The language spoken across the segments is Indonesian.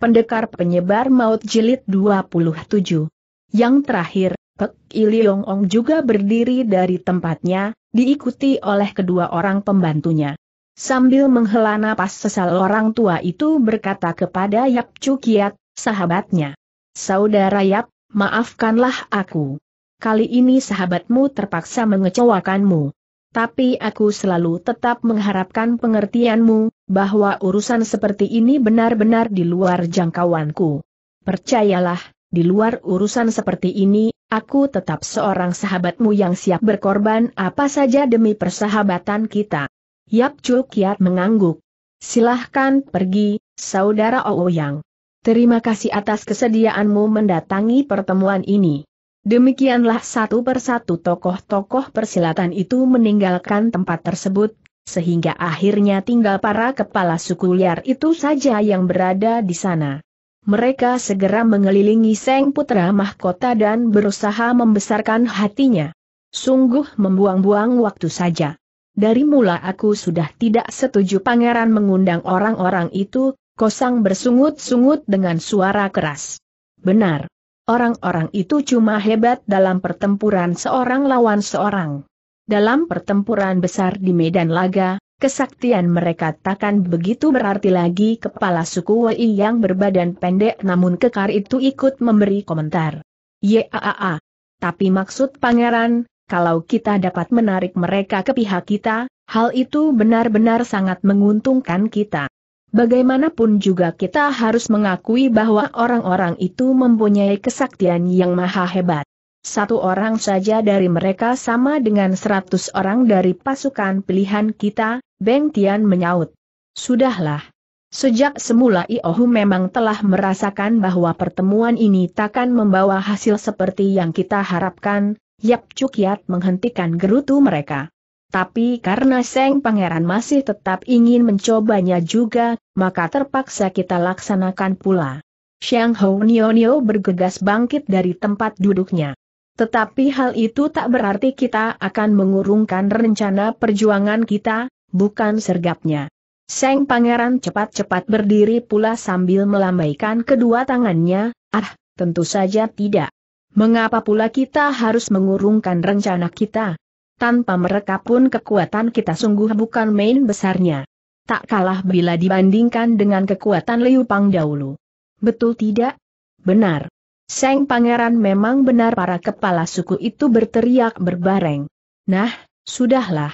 Pendekar Penyebar Maut Jilid 27. Yang terakhir, Pek Iliong Ong juga berdiri dari tempatnya, diikuti oleh kedua orang pembantunya. Sambil menghela napas sesal orang tua itu berkata kepada Yap Cukiat, sahabatnya. Saudara Yap, maafkanlah aku. Kali ini sahabatmu terpaksa mengecewakanmu. Tapi aku selalu tetap mengharapkan pengertianmu, bahwa urusan seperti ini benar-benar di luar jangkauanku. Percayalah, di luar urusan seperti ini, aku tetap seorang sahabatmu yang siap berkorban apa saja demi persahabatan kita. Yap Chul Kiat mengangguk. Silahkan pergi, Saudara Ouyang. Terima kasih atas kesediaanmu mendatangi pertemuan ini. Demikianlah satu persatu tokoh-tokoh persilatan itu meninggalkan tempat tersebut, sehingga akhirnya tinggal para kepala suku liar itu saja yang berada di sana. Mereka segera mengelilingi Seng Putra Mahkota dan berusaha membesarkan hatinya. Sungguh membuang-buang waktu saja. Dari mula aku sudah tidak setuju pangeran mengundang orang-orang itu, kosang bersungut-sungut dengan suara keras. Benar. Orang-orang itu cuma hebat dalam pertempuran seorang lawan seorang dalam pertempuran besar di Medan Laga, kesaktian mereka takkan begitu berarti lagi kepala suku Wei yang berbadan pendek namun kekar itu ikut memberi komentar. Yaaa. tapi maksud pangeran, kalau kita dapat menarik mereka ke pihak kita, hal itu benar-benar sangat menguntungkan kita. Bagaimanapun juga kita harus mengakui bahwa orang-orang itu mempunyai kesaktian yang maha hebat satu orang saja dari mereka sama dengan seratus orang dari pasukan pilihan kita, Beng Tian menyaut. Sudahlah. Sejak semula Iohu memang telah merasakan bahwa pertemuan ini takkan membawa hasil seperti yang kita harapkan, Yap Cukiat menghentikan gerutu mereka. Tapi karena Seng Pangeran masih tetap ingin mencobanya juga, maka terpaksa kita laksanakan pula. Xiang Hou Nio Nio bergegas bangkit dari tempat duduknya. Tetapi hal itu tak berarti kita akan mengurungkan rencana perjuangan kita, bukan sergapnya. Seng pangeran cepat-cepat berdiri pula sambil melambaikan kedua tangannya, ah, tentu saja tidak. Mengapa pula kita harus mengurungkan rencana kita? Tanpa mereka pun kekuatan kita sungguh bukan main besarnya. Tak kalah bila dibandingkan dengan kekuatan Liu Pang dahulu. Betul tidak? Benar. Seng Pangeran memang benar para kepala suku itu berteriak berbareng. Nah, sudahlah.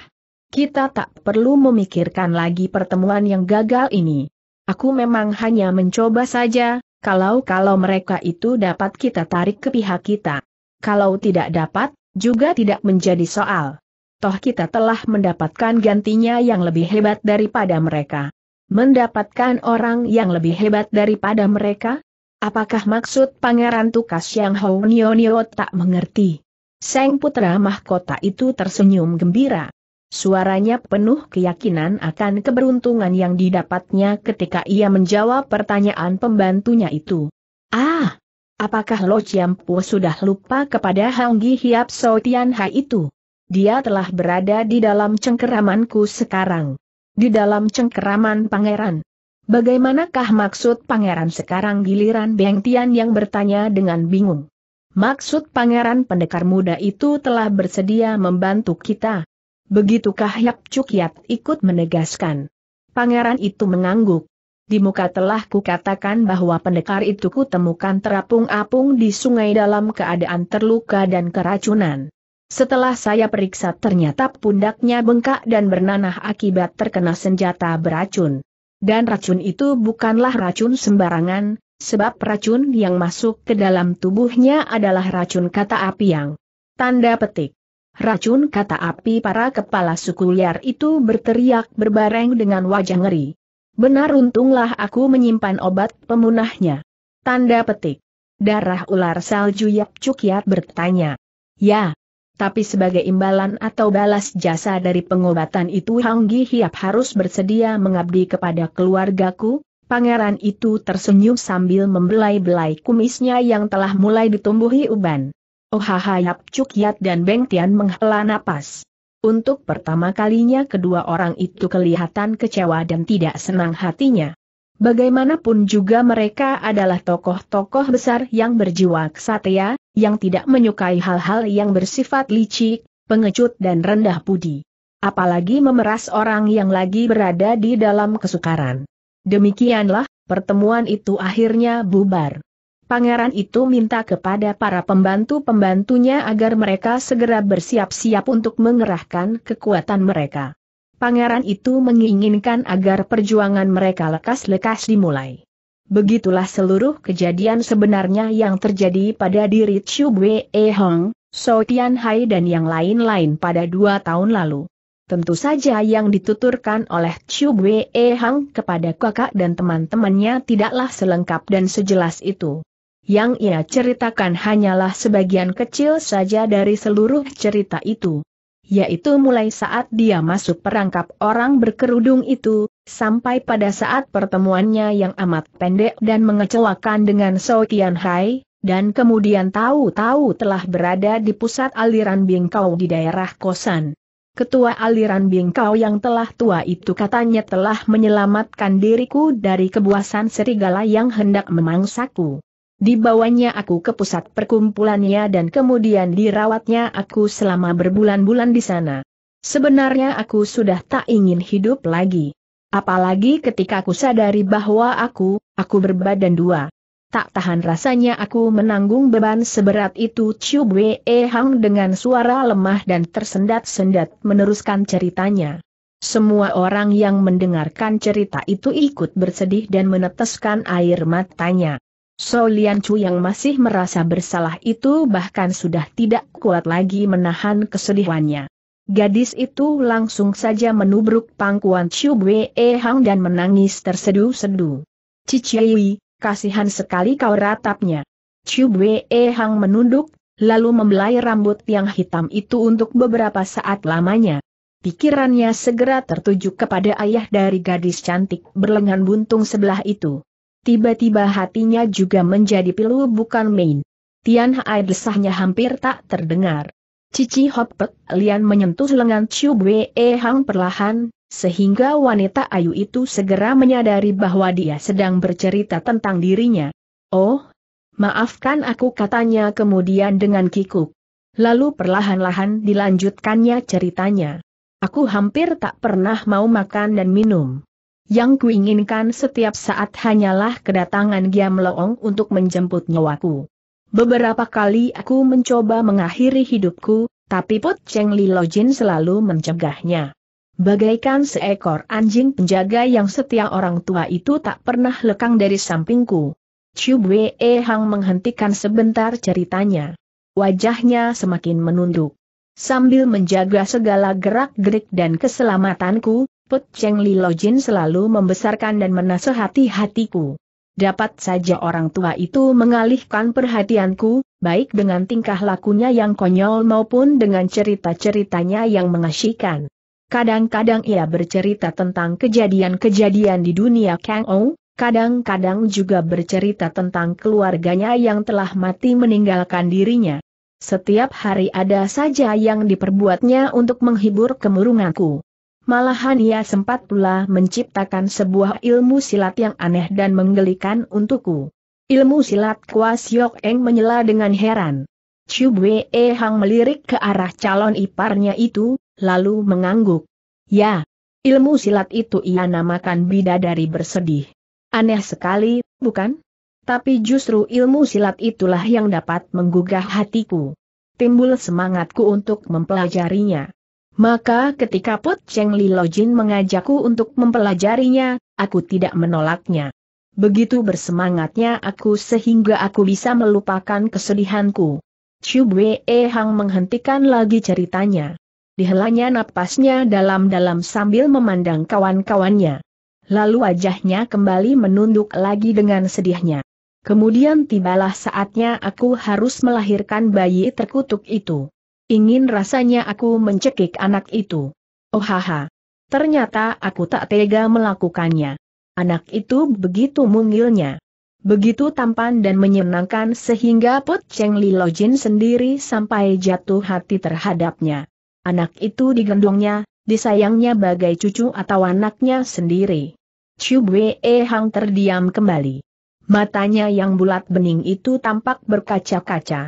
Kita tak perlu memikirkan lagi pertemuan yang gagal ini. Aku memang hanya mencoba saja, kalau-kalau mereka itu dapat kita tarik ke pihak kita. Kalau tidak dapat, juga tidak menjadi soal. Toh kita telah mendapatkan gantinya yang lebih hebat daripada mereka. Mendapatkan orang yang lebih hebat daripada mereka? Apakah maksud Pangeran Tukas yang Hou Nio Nio tak mengerti? Seng Putra Mahkota itu tersenyum gembira. Suaranya penuh keyakinan akan keberuntungan yang didapatnya ketika ia menjawab pertanyaan pembantunya itu. Ah! Apakah Lo pu sudah lupa kepada Gi Hiap So Hai itu? Dia telah berada di dalam cengkeramanku sekarang. Di dalam cengkeraman pangeran. Bagaimanakah maksud pangeran sekarang giliran Beng Tian yang bertanya dengan bingung. Maksud pangeran pendekar muda itu telah bersedia membantu kita. Begitukah Yap Yap ikut menegaskan. Pangeran itu mengangguk. Di muka telah kukatakan bahwa pendekar itu kutemukan terapung-apung di sungai dalam keadaan terluka dan keracunan. Setelah saya periksa ternyata pundaknya bengkak dan bernanah akibat terkena senjata beracun. Dan racun itu bukanlah racun sembarangan, sebab racun yang masuk ke dalam tubuhnya adalah racun kata api yang tanda petik. Racun kata api para kepala suku liar itu berteriak berbareng dengan wajah ngeri. Benar untunglah aku menyimpan obat pemunahnya. Tanda petik. Darah ular salju Yap Cukiat bertanya. Ya, tapi sebagai imbalan atau balas jasa dari pengobatan itu Hang Gi Hiap harus bersedia mengabdi kepada keluargaku, pangeran itu tersenyum sambil membelai-belai kumisnya yang telah mulai ditumbuhi uban. Oh, Yap Cuk Yat dan Beng Tian menghela napas. Untuk pertama kalinya kedua orang itu kelihatan kecewa dan tidak senang hatinya. Bagaimanapun juga mereka adalah tokoh-tokoh besar yang berjiwa kesatria, yang tidak menyukai hal-hal yang bersifat licik, pengecut dan rendah budi. Apalagi memeras orang yang lagi berada di dalam kesukaran. Demikianlah, pertemuan itu akhirnya bubar. Pangeran itu minta kepada para pembantu-pembantunya agar mereka segera bersiap-siap untuk mengerahkan kekuatan mereka. Pangeran itu menginginkan agar perjuangan mereka lekas-lekas dimulai. Begitulah seluruh kejadian sebenarnya yang terjadi pada diri Chu Wei e Hong, So Tian Hai dan yang lain-lain pada dua tahun lalu. Tentu saja yang dituturkan oleh Chu Wei e Hong kepada kakak dan teman-temannya tidaklah selengkap dan sejelas itu. Yang ia ceritakan hanyalah sebagian kecil saja dari seluruh cerita itu. Yaitu mulai saat dia masuk perangkap orang berkerudung itu, Sampai pada saat pertemuannya yang amat pendek dan mengecewakan dengan Soe Tianhai, Hai, dan kemudian tahu-tahu telah berada di pusat aliran Bingkau di daerah Kosan. Ketua aliran Bingkau yang telah tua itu katanya telah menyelamatkan diriku dari kebuasan serigala yang hendak memangsaku. Dibawanya aku ke pusat perkumpulannya dan kemudian dirawatnya aku selama berbulan-bulan di sana. Sebenarnya aku sudah tak ingin hidup lagi. Apalagi ketika aku sadari bahwa aku, aku berbadan dua. Tak tahan rasanya aku menanggung beban seberat itu Chiu Bwe Hang dengan suara lemah dan tersendat-sendat meneruskan ceritanya. Semua orang yang mendengarkan cerita itu ikut bersedih dan meneteskan air matanya. So Lian Chu yang masih merasa bersalah itu bahkan sudah tidak kuat lagi menahan kesedihannya. Gadis itu langsung saja menubruk pangkuan Chiu Bwe Hang dan menangis terseduh sedu Ciciwi, kasihan sekali kau ratapnya. Chiu Bwe Hang menunduk, lalu membelai rambut yang hitam itu untuk beberapa saat lamanya. Pikirannya segera tertuju kepada ayah dari gadis cantik berlengan buntung sebelah itu. Tiba-tiba hatinya juga menjadi pilu bukan main. Tian Hai desahnya hampir tak terdengar. Cici Hopet Lian menyentuh lengan Chiu Bwe e Hang perlahan, sehingga wanita ayu itu segera menyadari bahwa dia sedang bercerita tentang dirinya. Oh, maafkan aku katanya kemudian dengan kikuk. Lalu perlahan-lahan dilanjutkannya ceritanya. Aku hampir tak pernah mau makan dan minum. Yang kuinginkan setiap saat hanyalah kedatangan Giam Loong untuk menjemput nyawaku. Beberapa kali aku mencoba mengakhiri hidupku, tapi Put Cheng Li Lojin selalu mencegahnya. Bagaikan seekor anjing penjaga yang setia orang tua itu tak pernah lekang dari sampingku. Chu Wei e Hang menghentikan sebentar ceritanya. Wajahnya semakin menunduk. Sambil menjaga segala gerak-gerik dan keselamatanku, Put Cheng Li Lojin selalu membesarkan dan menasehati hatiku. Dapat saja orang tua itu mengalihkan perhatianku, baik dengan tingkah lakunya yang konyol maupun dengan cerita-ceritanya yang mengasyikan. Kadang-kadang ia bercerita tentang kejadian-kejadian di dunia Kang O, kadang-kadang juga bercerita tentang keluarganya yang telah mati meninggalkan dirinya. Setiap hari ada saja yang diperbuatnya untuk menghibur kemurunganku. Malahan ia sempat pula menciptakan sebuah ilmu silat yang aneh dan menggelikan untukku. Ilmu silat Kuas Yok Eng menyela dengan heran. Chu Wei Hang melirik ke arah calon iparnya itu, lalu mengangguk. Ya, ilmu silat itu ia namakan bidadari bersedih. Aneh sekali, bukan? Tapi justru ilmu silat itulah yang dapat menggugah hatiku. Timbul semangatku untuk mempelajarinya. Maka ketika Put Cheng Li Jin mengajakku untuk mempelajarinya, aku tidak menolaknya. Begitu bersemangatnya aku sehingga aku bisa melupakan kesedihanku. Chu Bwe Hang menghentikan lagi ceritanya. Dihelanya napasnya dalam-dalam sambil memandang kawan-kawannya. Lalu wajahnya kembali menunduk lagi dengan sedihnya. Kemudian tibalah saatnya aku harus melahirkan bayi terkutuk itu. Ingin rasanya aku mencekik anak itu. Oh haha. Ternyata aku tak tega melakukannya. Anak itu begitu mungilnya. Begitu tampan dan menyenangkan sehingga Put Cheng Li Lojin sendiri sampai jatuh hati terhadapnya. Anak itu digendongnya, disayangnya bagai cucu atau anaknya sendiri. Chu Wei e Hang terdiam kembali. Matanya yang bulat bening itu tampak berkaca-kaca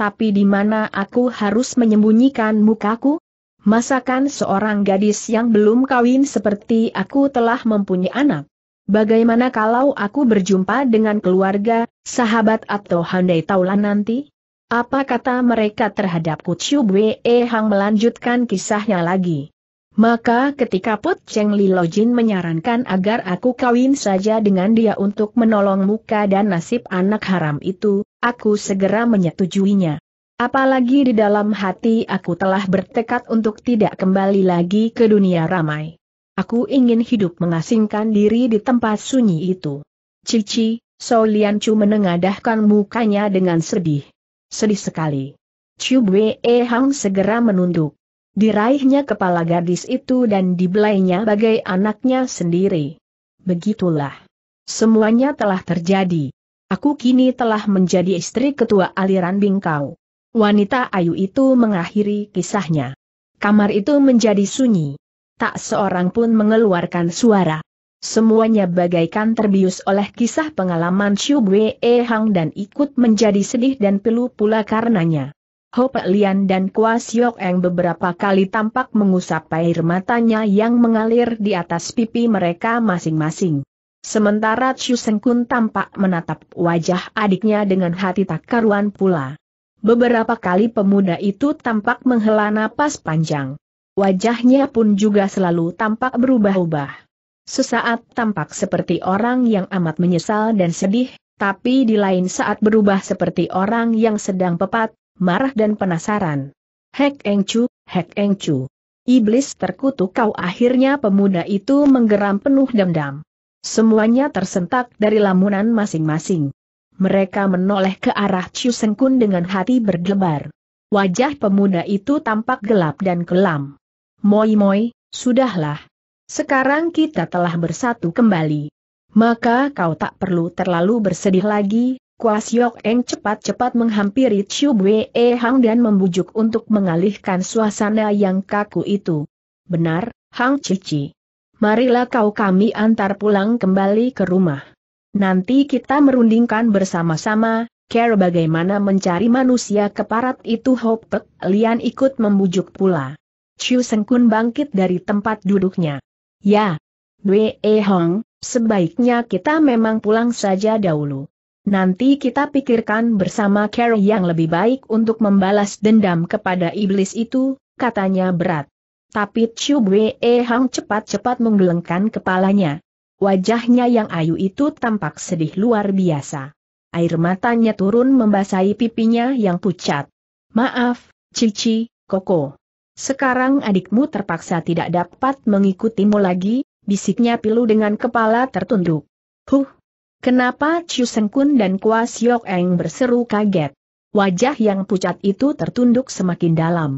tapi di mana aku harus menyembunyikan mukaku? Masakan seorang gadis yang belum kawin seperti aku telah mempunyai anak. Bagaimana kalau aku berjumpa dengan keluarga, sahabat atau handai taulan nanti? Apa kata mereka terhadap Kuciu Bwe eh, Hang melanjutkan kisahnya lagi? Maka ketika Put Cheng Li Jin menyarankan agar aku kawin saja dengan dia untuk menolong muka dan nasib anak haram itu, Aku segera menyetujuinya. Apalagi di dalam hati aku telah bertekad untuk tidak kembali lagi ke dunia ramai. Aku ingin hidup mengasingkan diri di tempat sunyi itu. Cici, Solian Chu menengadahkan mukanya dengan sedih. Sedih sekali. Chu Wei e Hang segera menunduk. Diraihnya kepala gadis itu dan dibelainya bagai anaknya sendiri. Begitulah. Semuanya telah terjadi. Aku kini telah menjadi istri ketua aliran Bingkau. Wanita ayu itu mengakhiri kisahnya. Kamar itu menjadi sunyi. Tak seorang pun mengeluarkan suara. Semuanya bagaikan terbius oleh kisah pengalaman Xiu Wei Hang dan ikut menjadi sedih dan pilu pula karenanya. Ho Pe Lian dan Kwa Siok Eng beberapa kali tampak mengusap air matanya yang mengalir di atas pipi mereka masing-masing. Sementara Chu Sengkun tampak menatap wajah adiknya dengan hati tak karuan pula. Beberapa kali pemuda itu tampak menghela napas panjang. Wajahnya pun juga selalu tampak berubah-ubah. Sesaat tampak seperti orang yang amat menyesal dan sedih, tapi di lain saat berubah seperti orang yang sedang pepat, marah dan penasaran. Hek Eng Chu, Hek Eng Chu. Iblis terkutuk kau akhirnya pemuda itu menggeram penuh dendam. Semuanya tersentak dari lamunan masing-masing. Mereka menoleh ke arah Chu Sengkun dengan hati berdebar. Wajah pemuda itu tampak gelap dan kelam. Moi-moi, sudahlah. Sekarang kita telah bersatu kembali. Maka kau tak perlu terlalu bersedih lagi, Kuas Yok Eng cepat-cepat menghampiri Chiu Bwe e Hang dan membujuk untuk mengalihkan suasana yang kaku itu. Benar, Hang Cici marilah kau kami antar pulang kembali ke rumah. Nanti kita merundingkan bersama-sama, care bagaimana mencari manusia keparat itu Hopek Lian ikut membujuk pula. Chiu Sengkun bangkit dari tempat duduknya. Ya, Wei E Hong, sebaiknya kita memang pulang saja dahulu. Nanti kita pikirkan bersama Carol yang lebih baik untuk membalas dendam kepada iblis itu, katanya berat. Tapi Chiu Bwe Hang cepat-cepat menggelengkan kepalanya. Wajahnya yang ayu itu tampak sedih luar biasa. Air matanya turun membasahi pipinya yang pucat. Maaf, Cici, Koko. Sekarang adikmu terpaksa tidak dapat mengikutimu lagi, bisiknya Pilu dengan kepala tertunduk. Huh! Kenapa Chiu Sengkun dan Kwa Siok Eng berseru kaget? Wajah yang pucat itu tertunduk semakin dalam.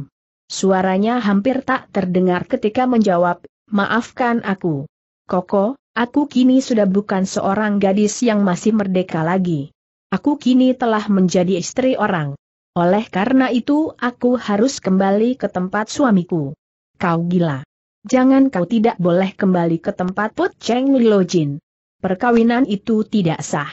Suaranya hampir tak terdengar ketika menjawab, maafkan aku. Koko, aku kini sudah bukan seorang gadis yang masih merdeka lagi. Aku kini telah menjadi istri orang. Oleh karena itu aku harus kembali ke tempat suamiku. Kau gila. Jangan kau tidak boleh kembali ke tempat Put Cheng Jin. Perkawinan itu tidak sah.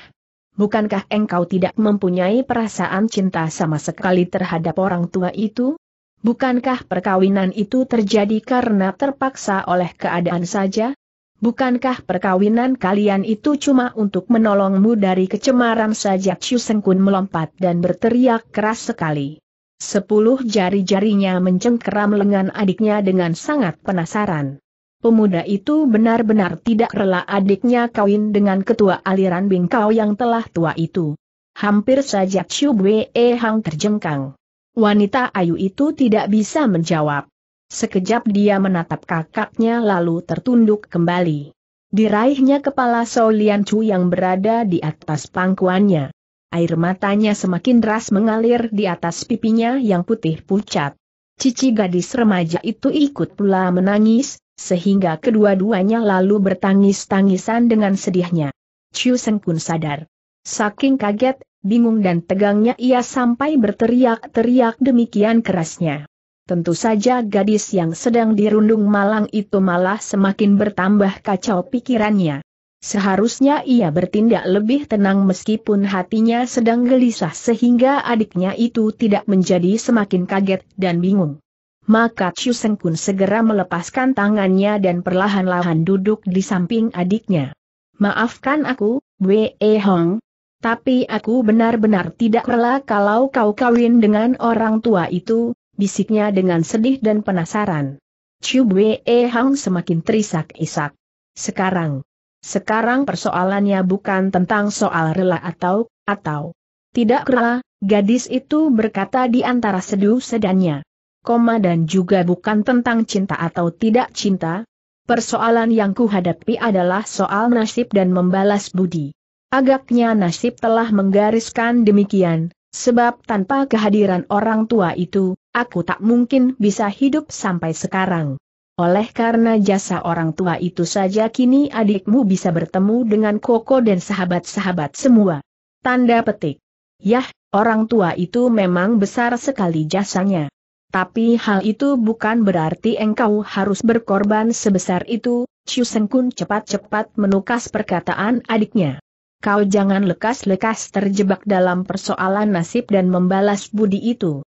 Bukankah engkau tidak mempunyai perasaan cinta sama sekali terhadap orang tua itu? Bukankah perkawinan itu terjadi karena terpaksa oleh keadaan saja? Bukankah perkawinan kalian itu cuma untuk menolongmu dari kecemaran saja Chu Sengkun melompat dan berteriak keras sekali. Sepuluh jari-jarinya mencengkeram lengan adiknya dengan sangat penasaran. Pemuda itu benar-benar tidak rela adiknya kawin dengan ketua aliran bingkau yang telah tua itu. Hampir saja Chu Wei Hang terjengkang. Wanita ayu itu tidak bisa menjawab. Sekejap dia menatap kakaknya lalu tertunduk kembali. Diraihnya kepala Solian Chu yang berada di atas pangkuannya. Air matanya semakin deras mengalir di atas pipinya yang putih pucat. Cici gadis remaja itu ikut pula menangis, sehingga kedua-duanya lalu bertangis-tangisan dengan sedihnya. Chu seng Sengkun sadar. Saking kaget, bingung dan tegangnya ia sampai berteriak-teriak demikian kerasnya. Tentu saja gadis yang sedang dirundung malang itu malah semakin bertambah kacau pikirannya. Seharusnya ia bertindak lebih tenang meskipun hatinya sedang gelisah sehingga adiknya itu tidak menjadi semakin kaget dan bingung. Maka Chu Seng segera melepaskan tangannya dan perlahan-lahan duduk di samping adiknya. Maafkan aku, Wei Hong, tapi aku benar-benar tidak rela kalau kau kawin dengan orang tua itu, bisiknya dengan sedih dan penasaran. Chu Bwe Hang semakin terisak-isak. Sekarang. Sekarang persoalannya bukan tentang soal rela atau, atau. Tidak rela, gadis itu berkata di antara seduh sedannya. Koma dan juga bukan tentang cinta atau tidak cinta. Persoalan yang kuhadapi adalah soal nasib dan membalas budi. Agaknya nasib telah menggariskan demikian, sebab tanpa kehadiran orang tua itu, aku tak mungkin bisa hidup sampai sekarang. Oleh karena jasa orang tua itu saja kini adikmu bisa bertemu dengan Koko dan sahabat-sahabat semua. Tanda petik. Yah, orang tua itu memang besar sekali jasanya. Tapi hal itu bukan berarti engkau harus berkorban sebesar itu, Chiu Sengkun cepat-cepat menukas perkataan adiknya kau jangan lekas-lekas terjebak dalam persoalan nasib dan membalas budi itu.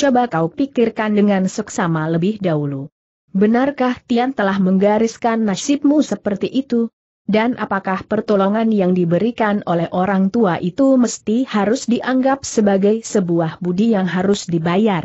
Coba kau pikirkan dengan seksama lebih dahulu. Benarkah Tian telah menggariskan nasibmu seperti itu? Dan apakah pertolongan yang diberikan oleh orang tua itu mesti harus dianggap sebagai sebuah budi yang harus dibayar?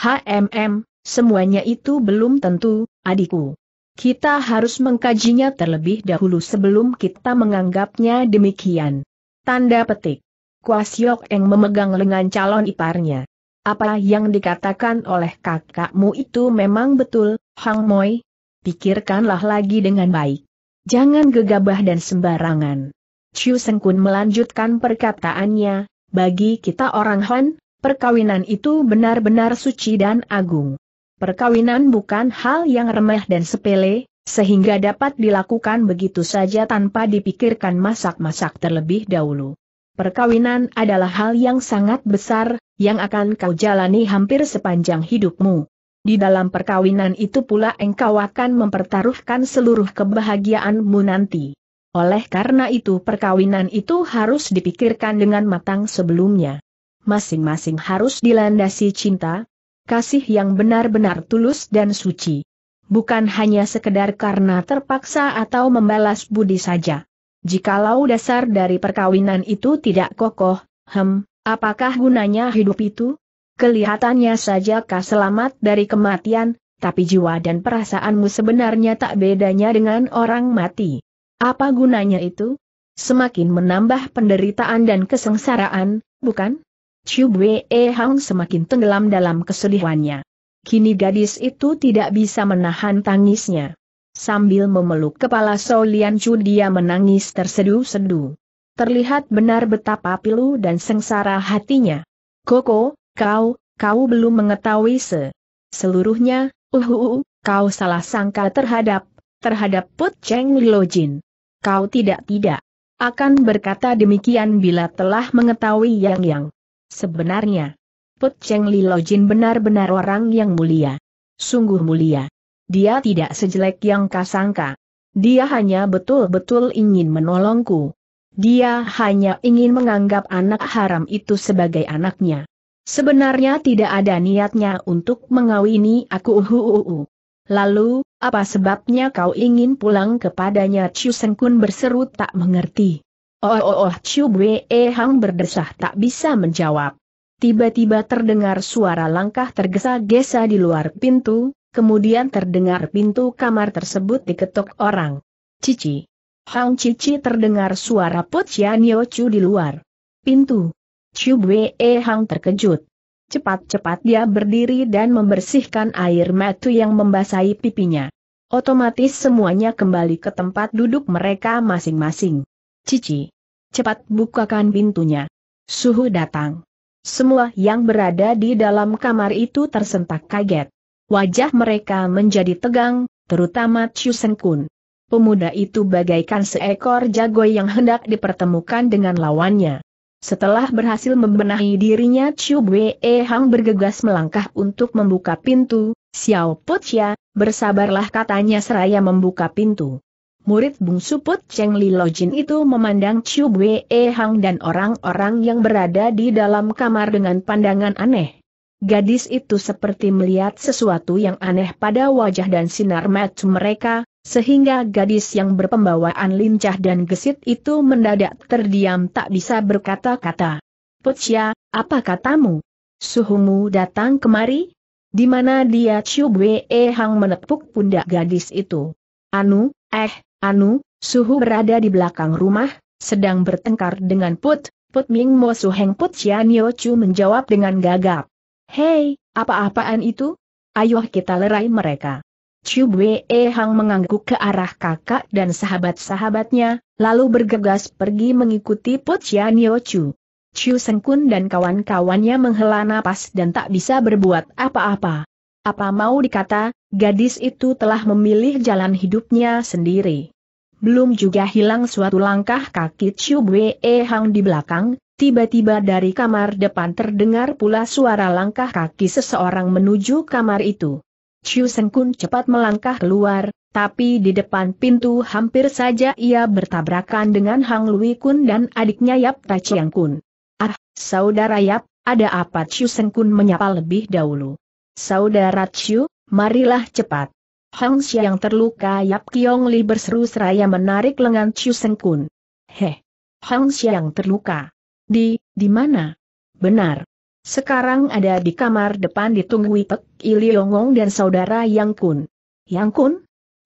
HMM, semuanya itu belum tentu, adikku. Kita harus mengkajinya terlebih dahulu sebelum kita menganggapnya demikian. Tanda petik. Kuasyok yang memegang lengan calon iparnya. Apa yang dikatakan oleh kakakmu itu memang betul, Hang Moi? Pikirkanlah lagi dengan baik. Jangan gegabah dan sembarangan. Chiu Sengkun melanjutkan perkataannya, bagi kita orang Han, perkawinan itu benar-benar suci dan agung. Perkawinan bukan hal yang remeh dan sepele, sehingga dapat dilakukan begitu saja tanpa dipikirkan masak-masak terlebih dahulu. Perkawinan adalah hal yang sangat besar, yang akan kau jalani hampir sepanjang hidupmu. Di dalam perkawinan itu pula engkau akan mempertaruhkan seluruh kebahagiaanmu nanti. Oleh karena itu perkawinan itu harus dipikirkan dengan matang sebelumnya. Masing-masing harus dilandasi cinta, kasih yang benar-benar tulus dan suci. Bukan hanya sekedar karena terpaksa atau membalas budi saja. Jikalau dasar dari perkawinan itu tidak kokoh, hem, apakah gunanya hidup itu? Kelihatannya saja kah selamat dari kematian, tapi jiwa dan perasaanmu sebenarnya tak bedanya dengan orang mati. Apa gunanya itu? Semakin menambah penderitaan dan kesengsaraan, bukan? Chiu Bue Hang semakin tenggelam dalam kesedihannya. Kini gadis itu tidak bisa menahan tangisnya. Sambil memeluk kepala Shou Lian Chu dia menangis tersedu-sedu. Terlihat benar betapa pilu dan sengsara hatinya. Koko, kau, kau belum mengetahui se. Seluruhnya, uhu, uh, uh, kau salah sangka terhadap, terhadap Put Cheng Lilo Jin. Kau tidak-tidak. Akan berkata demikian bila telah mengetahui yang-yang. Sebenarnya, Put Cheng Li Jin benar-benar orang yang mulia. Sungguh mulia. Dia tidak sejelek yang kasangka. Dia hanya betul-betul ingin menolongku. Dia hanya ingin menganggap anak haram itu sebagai anaknya. Sebenarnya tidak ada niatnya untuk mengawini aku uhuuu. Lalu, apa sebabnya kau ingin pulang kepadanya Chu Sengkun berseru tak mengerti. Oh oh oh Chiu Bue eh, Hang berdesah tak bisa menjawab. Tiba-tiba terdengar suara langkah tergesa-gesa di luar pintu, kemudian terdengar pintu kamar tersebut diketuk orang. Cici. Hang Cici terdengar suara Put Yo Chu di luar. Pintu. Chiu Bue eh, Hang terkejut. Cepat-cepat dia berdiri dan membersihkan air mata yang membasahi pipinya. Otomatis semuanya kembali ke tempat duduk mereka masing-masing. Cici. Cepat bukakan pintunya. Suhu datang. Semua yang berada di dalam kamar itu tersentak kaget. Wajah mereka menjadi tegang, terutama Chusen Kun. Pemuda itu bagaikan seekor jago yang hendak dipertemukan dengan lawannya. Setelah berhasil membenahi dirinya Chiu Wei Hang bergegas melangkah untuk membuka pintu, Xiao Putia, bersabarlah katanya seraya membuka pintu murid bungsu Put Cheng Li Jin itu memandang Chiu Wei e Hang dan orang-orang yang berada di dalam kamar dengan pandangan aneh. Gadis itu seperti melihat sesuatu yang aneh pada wajah dan sinar mata mereka, sehingga gadis yang berpembawaan lincah dan gesit itu mendadak terdiam tak bisa berkata-kata. Putsya, apa katamu? Suhumu datang kemari? Di mana dia Chiu Wei e Hang menepuk pundak gadis itu. Anu, eh, Anu, Suhu berada di belakang rumah, sedang bertengkar dengan Put, Put Ming Mo Su Heng Put Xian Yo Chu menjawab dengan gagap. Hei, apa-apaan itu? Ayo kita lerai mereka. Chu Wei e Hang mengangguk ke arah kakak dan sahabat-sahabatnya, lalu bergegas pergi mengikuti Put Xian Yo Chu. Chu Sengkun dan kawan-kawannya menghela napas dan tak bisa berbuat apa-apa. Apa mau dikata, gadis itu telah memilih jalan hidupnya sendiri. Belum juga hilang suatu langkah kaki Chiu Bwe Hang di belakang, tiba-tiba dari kamar depan terdengar pula suara langkah kaki seseorang menuju kamar itu. Chiu Kun cepat melangkah keluar, tapi di depan pintu hampir saja ia bertabrakan dengan Hang Lui Kun dan adiknya Yap Ta Chiang Kun. Ah, saudara Yap, ada apa Chiu Kun menyapa lebih dahulu. Saudara Chiu, marilah cepat. Hang Xiang terluka Yap Kiong Li berseru seraya menarik lengan Chu Seng Kun. Heh! Hang Xiang terluka. Di, di mana? Benar. Sekarang ada di kamar depan ditunggui Pek Yongong dan saudara Yang Kun. Yang Kun?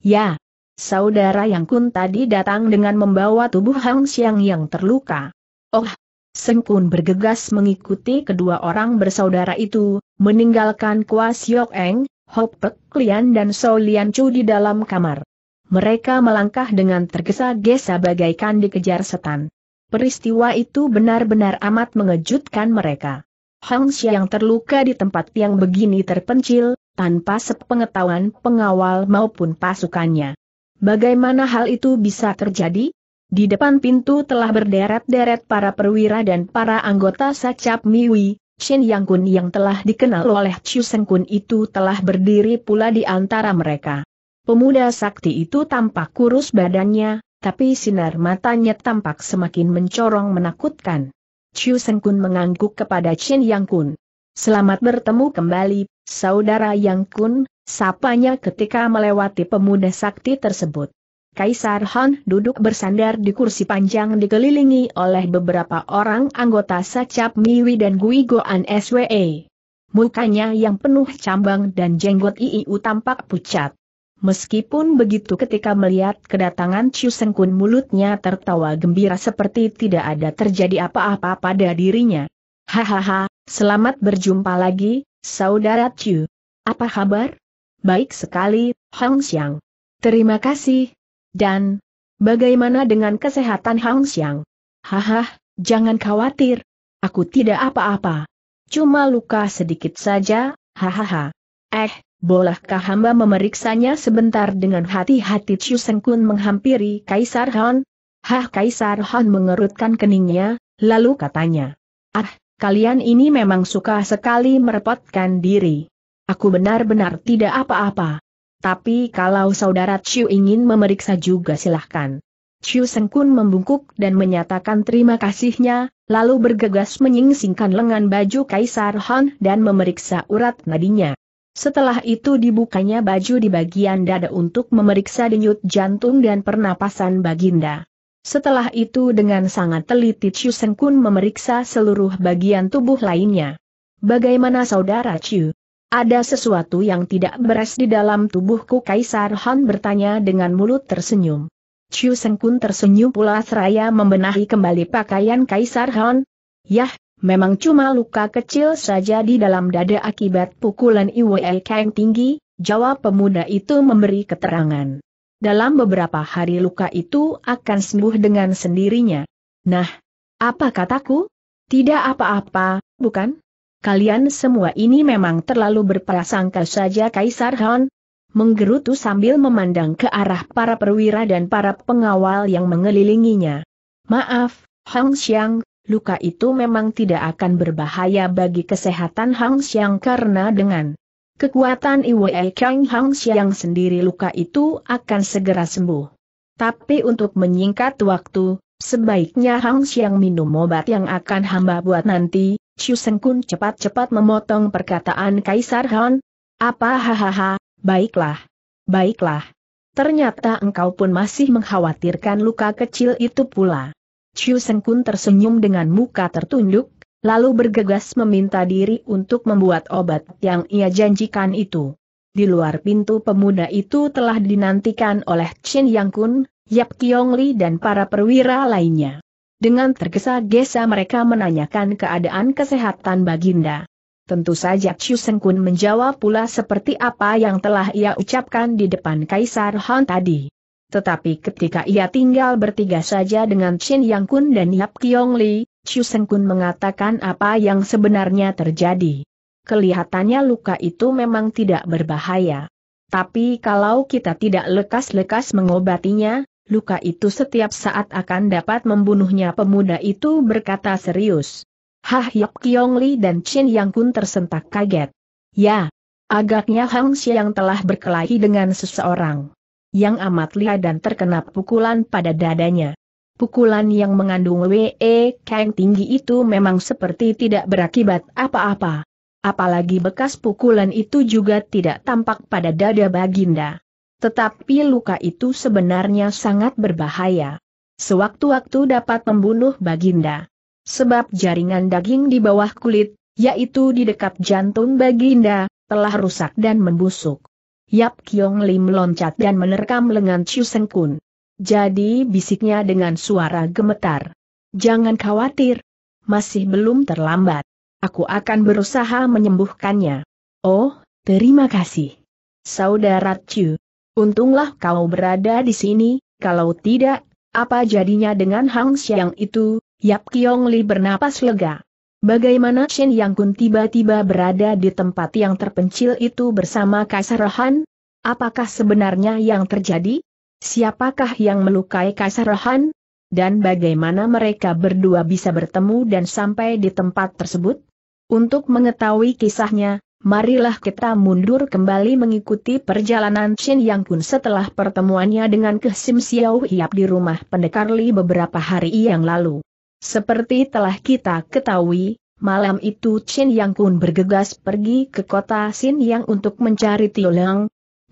Ya. Saudara Yang Kun tadi datang dengan membawa tubuh Hang Xiang yang terluka. Oh, Sengkun bergegas mengikuti kedua orang bersaudara itu, meninggalkan Kwa Siok Eng, Hopek Lian dan So Lian Chu di dalam kamar. Mereka melangkah dengan tergesa-gesa bagaikan dikejar setan. Peristiwa itu benar-benar amat mengejutkan mereka. Hang Xia yang terluka di tempat yang begini terpencil, tanpa sepengetahuan pengawal maupun pasukannya. Bagaimana hal itu bisa terjadi? Di depan pintu telah berderet-deret para perwira dan para anggota Sacap Miwi, Shin Yang Kun yang telah dikenal oleh Chu Seng Kun itu telah berdiri pula di antara mereka. Pemuda sakti itu tampak kurus badannya, tapi sinar matanya tampak semakin mencorong menakutkan. Chu Seng Kun mengangguk kepada Shin Yang Kun. Selamat bertemu kembali, saudara Yang Kun, sapanya ketika melewati pemuda sakti tersebut. Kaisar Han duduk bersandar di kursi panjang dikelilingi oleh beberapa orang anggota Sacap Miwi dan Gui Goan SWE. Mukanya yang penuh cambang dan jenggot Iiu tampak pucat. Meskipun begitu ketika melihat kedatangan Chu Sengkun mulutnya tertawa gembira seperti tidak ada terjadi apa-apa pada dirinya. Hahaha, selamat berjumpa lagi, Saudara Chu. Apa kabar? Baik sekali, Hong Xiang. Terima kasih, dan, bagaimana dengan kesehatan Hang Xiang? Haha, jangan khawatir. Aku tidak apa-apa. Cuma luka sedikit saja, hahaha. Eh, bolehkah hamba memeriksanya sebentar dengan hati-hati Chu Kun menghampiri Kaisar Han? Hah Kaisar Han mengerutkan keningnya, lalu katanya. Ah, kalian ini memang suka sekali merepotkan diri. Aku benar-benar tidak apa-apa tapi kalau saudara Chiu ingin memeriksa juga silahkan. Chiu Sengkun membungkuk dan menyatakan terima kasihnya, lalu bergegas menyingsingkan lengan baju Kaisar Han dan memeriksa urat nadinya. Setelah itu dibukanya baju di bagian dada untuk memeriksa denyut jantung dan pernapasan baginda. Setelah itu dengan sangat teliti Chiu Sengkun memeriksa seluruh bagian tubuh lainnya. Bagaimana saudara Chiu? Ada sesuatu yang tidak beres di dalam tubuhku Kaisar Han bertanya dengan mulut tersenyum. Chu Sengkun tersenyum pula seraya membenahi kembali pakaian Kaisar Han. Yah, memang cuma luka kecil saja di dalam dada akibat pukulan Iwei Kang tinggi, jawab pemuda itu memberi keterangan. Dalam beberapa hari luka itu akan sembuh dengan sendirinya. Nah, apa kataku? Tidak apa-apa, bukan? kalian semua ini memang terlalu berprasangka saja Kaisar Han, menggerutu sambil memandang ke arah para perwira dan para pengawal yang mengelilinginya. Maaf, Hang Xiang, luka itu memang tidak akan berbahaya bagi kesehatan Hang Xiang karena dengan kekuatan Iwei Kang Hang Xiang sendiri luka itu akan segera sembuh. Tapi untuk menyingkat waktu, sebaiknya Hang Xiang minum obat yang akan hamba buat nanti, Chu Sengkun cepat-cepat memotong perkataan Kaisar Han. Apa hahaha, baiklah. Baiklah. Ternyata engkau pun masih mengkhawatirkan luka kecil itu pula. Chu Sengkun tersenyum dengan muka tertunduk, lalu bergegas meminta diri untuk membuat obat yang ia janjikan itu. Di luar pintu pemuda itu telah dinantikan oleh Chen Yangkun, Yap Kiong Li dan para perwira lainnya. Dengan tergesa-gesa mereka menanyakan keadaan kesehatan Baginda. Tentu saja Chu Sengkun menjawab pula seperti apa yang telah ia ucapkan di depan Kaisar Han tadi. Tetapi ketika ia tinggal bertiga saja dengan Chin Yang Kun dan Yap Kiong Li, Chu Sengkun mengatakan apa yang sebenarnya terjadi. Kelihatannya luka itu memang tidak berbahaya. Tapi kalau kita tidak lekas-lekas mengobatinya, luka itu setiap saat akan dapat membunuhnya pemuda itu berkata serius. Hah Yap Kiong Li dan Chen Yang Kun tersentak kaget. Ya, agaknya Hang Xiang telah berkelahi dengan seseorang. Yang amat lihai dan terkena pukulan pada dadanya. Pukulan yang mengandung WE e Kang tinggi itu memang seperti tidak berakibat apa-apa. Apalagi bekas pukulan itu juga tidak tampak pada dada Baginda. Tetapi luka itu sebenarnya sangat berbahaya. Sewaktu-waktu dapat membunuh Baginda. Sebab jaringan daging di bawah kulit, yaitu di dekat jantung Baginda, telah rusak dan membusuk. Yap Kyong Lim meloncat dan menerkam lengan Chu Seng Kun. Jadi bisiknya dengan suara gemetar. Jangan khawatir. Masih belum terlambat. Aku akan berusaha menyembuhkannya. Oh, terima kasih. Saudara Chiu. Untunglah kau berada di sini, kalau tidak, apa jadinya dengan Hang Xiang itu? Yap Kiong Li bernapas lega. Bagaimana Shen Yang Kun tiba-tiba berada di tempat yang terpencil itu bersama Kaisar Han? Apakah sebenarnya yang terjadi? Siapakah yang melukai Kaisar Han? Dan bagaimana mereka berdua bisa bertemu dan sampai di tempat tersebut? Untuk mengetahui kisahnya, marilah kita mundur kembali mengikuti perjalanan Chin Yang Kun setelah pertemuannya dengan Kesim Xiao Hiap di rumah pendekar Li beberapa hari yang lalu. Seperti telah kita ketahui, malam itu Chin Yang Kun bergegas pergi ke kota Xin Yang untuk mencari Tio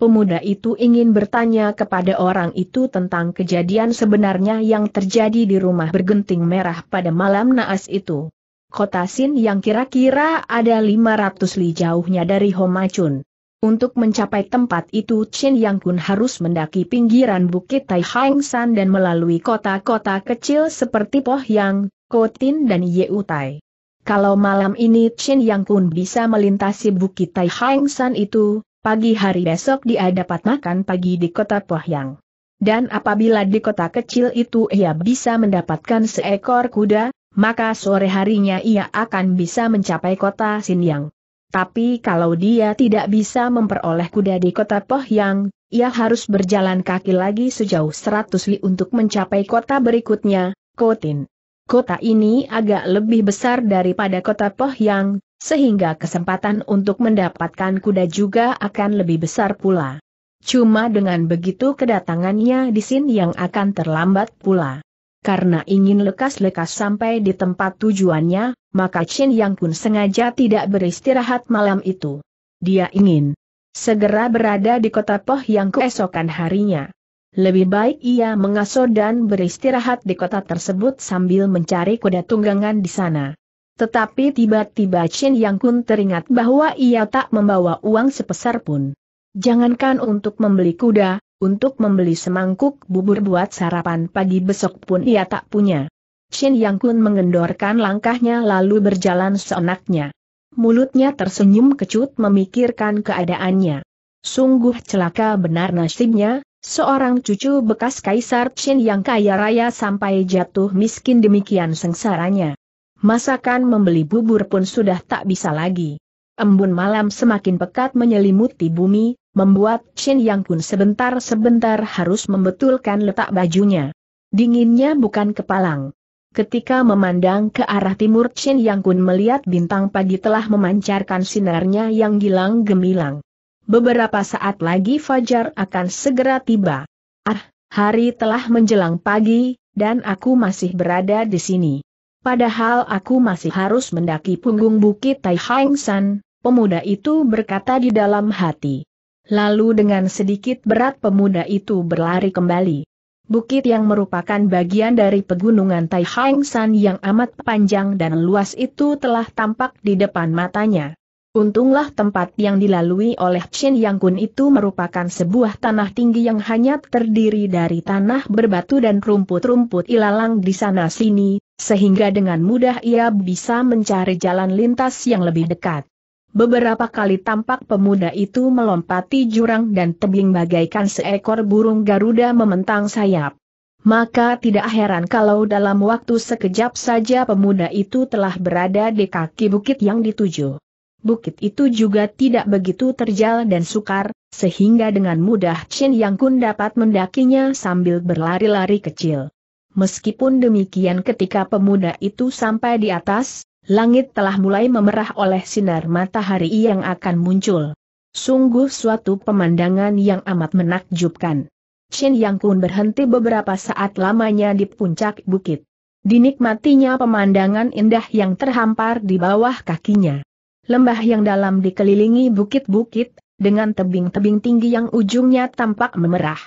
Pemuda itu ingin bertanya kepada orang itu tentang kejadian sebenarnya yang terjadi di rumah bergenting merah pada malam naas itu kota Sin yang kira-kira ada 500 li jauhnya dari Homachun. Untuk mencapai tempat itu Chen Yang Kun harus mendaki pinggiran bukit Tai Hang San dan melalui kota-kota kecil seperti Pohyang, Kotin dan Yeutai. Kalau malam ini Chen Yang Kun bisa melintasi bukit Tai Hang San itu, pagi hari besok dia dapat makan pagi di kota Pohyang. Dan apabila di kota kecil itu ia bisa mendapatkan seekor kuda, maka sore harinya ia akan bisa mencapai kota Xinjiang. Tapi kalau dia tidak bisa memperoleh kuda di kota Pohyang, ia harus berjalan kaki lagi sejauh 100 li untuk mencapai kota berikutnya, Kotin. Kota ini agak lebih besar daripada kota Pohyang, sehingga kesempatan untuk mendapatkan kuda juga akan lebih besar pula. Cuma dengan begitu kedatangannya di Sin yang akan terlambat pula karena ingin lekas-lekas sampai di tempat tujuannya, maka Chen Yang pun sengaja tidak beristirahat malam itu. Dia ingin segera berada di kota Poh yang keesokan harinya. Lebih baik ia mengasuh dan beristirahat di kota tersebut sambil mencari kuda tunggangan di sana. Tetapi tiba-tiba Chen Yang Kun teringat bahwa ia tak membawa uang sebesar pun. Jangankan untuk membeli kuda, untuk membeli semangkuk bubur buat sarapan pagi besok pun ia tak punya. Shin Yang Kun mengendorkan langkahnya lalu berjalan seenaknya. Mulutnya tersenyum kecut memikirkan keadaannya. Sungguh celaka benar nasibnya, seorang cucu bekas Kaisar Shin yang kaya raya sampai jatuh miskin demikian sengsaranya. Masakan membeli bubur pun sudah tak bisa lagi. Embun malam semakin pekat menyelimuti bumi, membuat Chen Yang Kun sebentar-sebentar harus membetulkan letak bajunya. Dinginnya bukan kepalang. Ketika memandang ke arah timur Chen Yang Kun melihat bintang pagi telah memancarkan sinarnya yang gilang gemilang. Beberapa saat lagi Fajar akan segera tiba. Ah, hari telah menjelang pagi, dan aku masih berada di sini. Padahal aku masih harus mendaki punggung bukit Tai Hang San, pemuda itu berkata di dalam hati. Lalu dengan sedikit berat pemuda itu berlari kembali. Bukit yang merupakan bagian dari pegunungan Taihang San yang amat panjang dan luas itu telah tampak di depan matanya. Untunglah tempat yang dilalui oleh Chen Yang Kun itu merupakan sebuah tanah tinggi yang hanya terdiri dari tanah berbatu dan rumput-rumput ilalang di sana-sini, sehingga dengan mudah ia bisa mencari jalan lintas yang lebih dekat. Beberapa kali tampak pemuda itu melompati jurang dan tebing bagaikan seekor burung Garuda mementang sayap. Maka tidak heran kalau dalam waktu sekejap saja pemuda itu telah berada di kaki bukit yang dituju. Bukit itu juga tidak begitu terjal dan sukar, sehingga dengan mudah Chin Yang Kun dapat mendakinya sambil berlari-lari kecil. Meskipun demikian ketika pemuda itu sampai di atas, langit telah mulai memerah oleh sinar matahari yang akan muncul. Sungguh suatu pemandangan yang amat menakjubkan. Shin Yang Kun berhenti beberapa saat lamanya di puncak bukit. Dinikmatinya pemandangan indah yang terhampar di bawah kakinya. Lembah yang dalam dikelilingi bukit-bukit, dengan tebing-tebing tinggi yang ujungnya tampak memerah.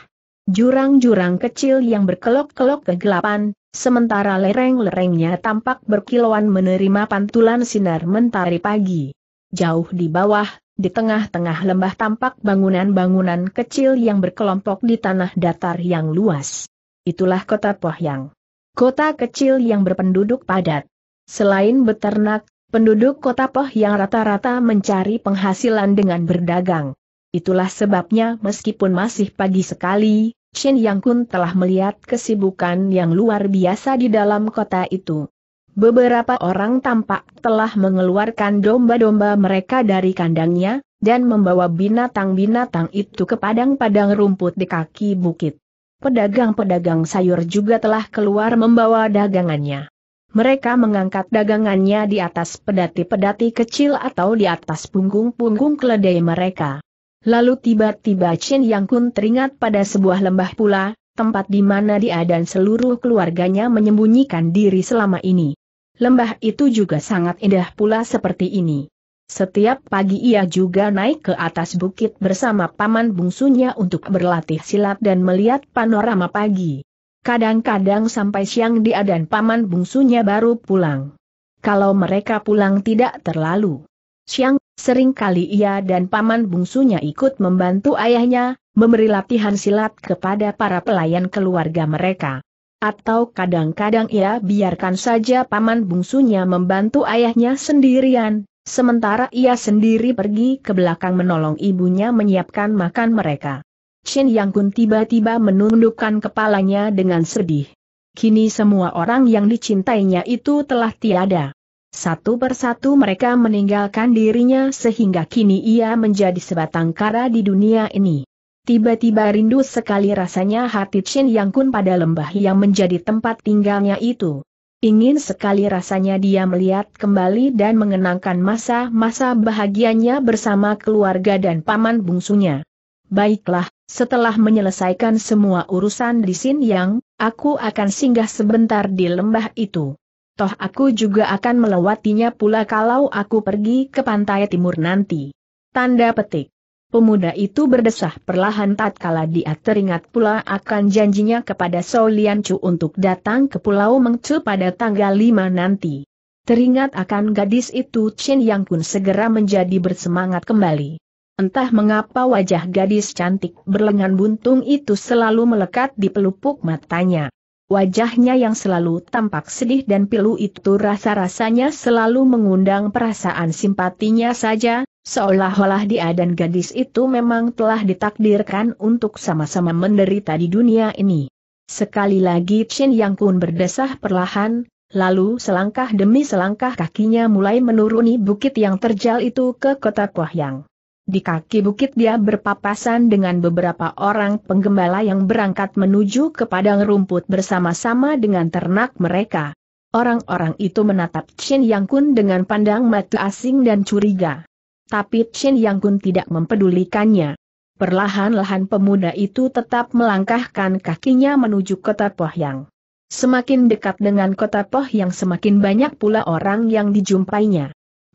Jurang-jurang kecil yang berkelok-kelok kegelapan, Sementara lereng-lerengnya tampak berkilauan menerima pantulan sinar mentari pagi. Jauh di bawah, di tengah-tengah lembah tampak bangunan-bangunan kecil yang berkelompok di tanah datar yang luas. Itulah kota Pohyang. Kota kecil yang berpenduduk padat. Selain beternak, penduduk kota Pohyang rata-rata mencari penghasilan dengan berdagang. Itulah sebabnya meskipun masih pagi sekali, Shin Yang Kun telah melihat kesibukan yang luar biasa di dalam kota itu. Beberapa orang tampak telah mengeluarkan domba-domba mereka dari kandangnya, dan membawa binatang-binatang itu ke padang-padang rumput di kaki bukit. Pedagang-pedagang sayur juga telah keluar membawa dagangannya. Mereka mengangkat dagangannya di atas pedati-pedati kecil atau di atas punggung-punggung keledai mereka. Lalu tiba-tiba Chen Yang Kun teringat pada sebuah lembah pula, tempat di mana dia dan seluruh keluarganya menyembunyikan diri selama ini. Lembah itu juga sangat indah pula seperti ini. Setiap pagi ia juga naik ke atas bukit bersama paman bungsunya untuk berlatih silat dan melihat panorama pagi. Kadang-kadang sampai siang dia dan paman bungsunya baru pulang. Kalau mereka pulang tidak terlalu siang, Sering kali ia dan paman bungsunya ikut membantu ayahnya, memberi latihan silat kepada para pelayan keluarga mereka. Atau kadang-kadang ia biarkan saja paman bungsunya membantu ayahnya sendirian, sementara ia sendiri pergi ke belakang menolong ibunya menyiapkan makan mereka. Chen Yang Kun tiba-tiba menundukkan kepalanya dengan sedih. Kini semua orang yang dicintainya itu telah tiada. Satu persatu mereka meninggalkan dirinya sehingga kini ia menjadi sebatang kara di dunia ini. Tiba-tiba rindu sekali rasanya hati Chen Yang Kun pada lembah yang menjadi tempat tinggalnya itu. Ingin sekali rasanya dia melihat kembali dan mengenangkan masa-masa bahagianya bersama keluarga dan paman bungsunya. Baiklah, setelah menyelesaikan semua urusan di Sin Yang, aku akan singgah sebentar di lembah itu toh aku juga akan melewatinya pula kalau aku pergi ke pantai timur nanti. Tanda petik. Pemuda itu berdesah perlahan tatkala dia teringat pula akan janjinya kepada Sao Chu untuk datang ke Pulau Mengcu pada tanggal 5 nanti. Teringat akan gadis itu Chen Yang Kun segera menjadi bersemangat kembali. Entah mengapa wajah gadis cantik berlengan buntung itu selalu melekat di pelupuk matanya. Wajahnya yang selalu tampak sedih dan pilu itu rasa-rasanya selalu mengundang perasaan simpatinya saja, seolah-olah dia dan gadis itu memang telah ditakdirkan untuk sama-sama menderita di dunia ini. Sekali lagi Chin Yang Kun berdesah perlahan, lalu selangkah demi selangkah kakinya mulai menuruni bukit yang terjal itu ke kota Kuahyang. Di kaki bukit dia berpapasan dengan beberapa orang penggembala yang berangkat menuju ke padang rumput bersama-sama dengan ternak mereka. Orang-orang itu menatap Chen Yang Kun dengan pandang mata asing dan curiga. Tapi Chen Yang Kun tidak mempedulikannya. Perlahan-lahan pemuda itu tetap melangkahkan kakinya menuju kota Pohyang. Semakin dekat dengan kota Pohyang semakin banyak pula orang yang dijumpainya.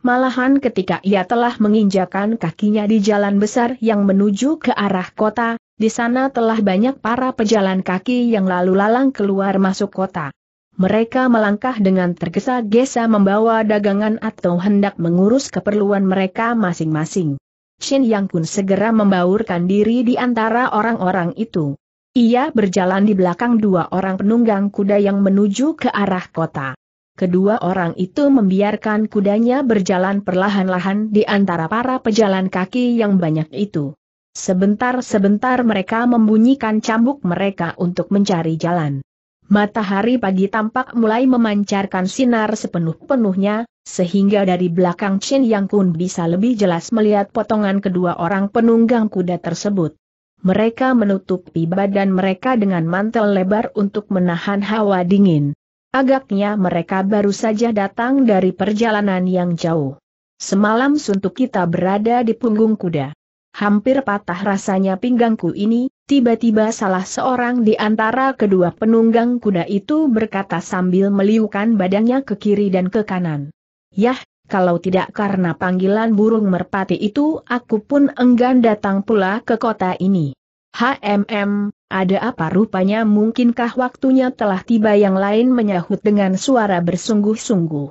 Malahan ketika ia telah menginjakan kakinya di jalan besar yang menuju ke arah kota, di sana telah banyak para pejalan kaki yang lalu lalang keluar masuk kota. Mereka melangkah dengan tergesa-gesa membawa dagangan atau hendak mengurus keperluan mereka masing-masing. Shin Yang Kun segera membaurkan diri di antara orang-orang itu. Ia berjalan di belakang dua orang penunggang kuda yang menuju ke arah kota kedua orang itu membiarkan kudanya berjalan perlahan-lahan di antara para pejalan kaki yang banyak itu. Sebentar-sebentar mereka membunyikan cambuk mereka untuk mencari jalan. Matahari pagi tampak mulai memancarkan sinar sepenuh-penuhnya, sehingga dari belakang Chin Yang Kun bisa lebih jelas melihat potongan kedua orang penunggang kuda tersebut. Mereka menutupi badan mereka dengan mantel lebar untuk menahan hawa dingin. Agaknya mereka baru saja datang dari perjalanan yang jauh. Semalam suntuk kita berada di punggung kuda. Hampir patah rasanya pinggangku ini, tiba-tiba salah seorang di antara kedua penunggang kuda itu berkata sambil meliukan badannya ke kiri dan ke kanan. Yah, kalau tidak karena panggilan burung merpati itu aku pun enggan datang pula ke kota ini. HMM, ada apa rupanya mungkinkah waktunya telah tiba yang lain menyahut dengan suara bersungguh-sungguh.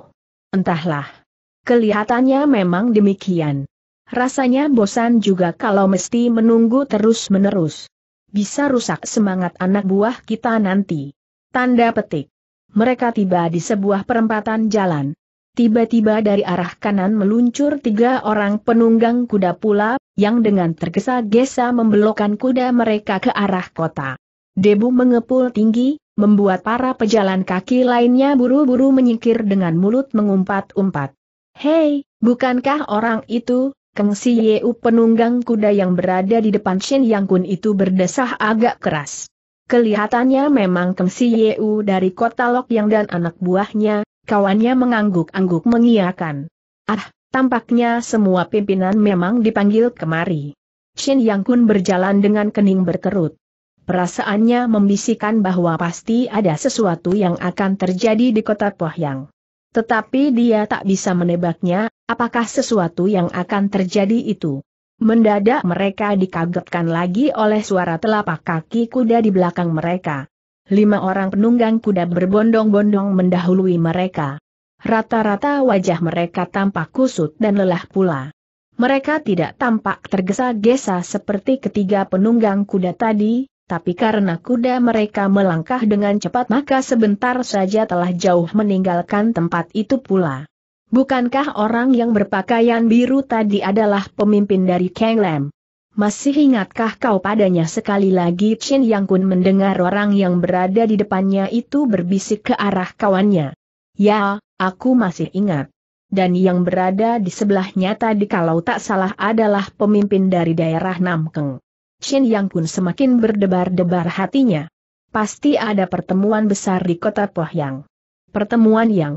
Entahlah. Kelihatannya memang demikian. Rasanya bosan juga kalau mesti menunggu terus-menerus. Bisa rusak semangat anak buah kita nanti. Tanda petik. Mereka tiba di sebuah perempatan jalan. Tiba-tiba dari arah kanan meluncur tiga orang penunggang kuda pula, yang dengan tergesa-gesa membelokkan kuda mereka ke arah kota. Debu mengepul tinggi, membuat para pejalan kaki lainnya buru-buru menyingkir dengan mulut mengumpat-umpat. Hei, bukankah orang itu, Kang Si Yeu penunggang kuda yang berada di depan Shen Yang Kun itu berdesah agak keras. Kelihatannya memang Kang Si Yeu dari kota Lok Yang dan anak buahnya, kawannya mengangguk-angguk mengiakan. Ah, Tampaknya semua pimpinan memang dipanggil kemari. Shin Yang Kun berjalan dengan kening berkerut. Perasaannya membisikkan bahwa pasti ada sesuatu yang akan terjadi di kota Pohyang. Tetapi dia tak bisa menebaknya, apakah sesuatu yang akan terjadi itu. Mendadak mereka dikagetkan lagi oleh suara telapak kaki kuda di belakang mereka. Lima orang penunggang kuda berbondong-bondong mendahului mereka. Rata-rata wajah mereka tampak kusut dan lelah pula. Mereka tidak tampak tergesa-gesa seperti ketiga penunggang kuda tadi, tapi karena kuda mereka melangkah dengan cepat maka sebentar saja telah jauh meninggalkan tempat itu pula. Bukankah orang yang berpakaian biru tadi adalah pemimpin dari Kang Lam? Masih ingatkah kau padanya sekali lagi Chin Yang Kun mendengar orang yang berada di depannya itu berbisik ke arah kawannya. Ya, Aku masih ingat. Dan yang berada di sebelahnya tadi kalau tak salah adalah pemimpin dari daerah Namkeng. Shin Yang pun semakin berdebar-debar hatinya. Pasti ada pertemuan besar di kota Pohyang. Pertemuan yang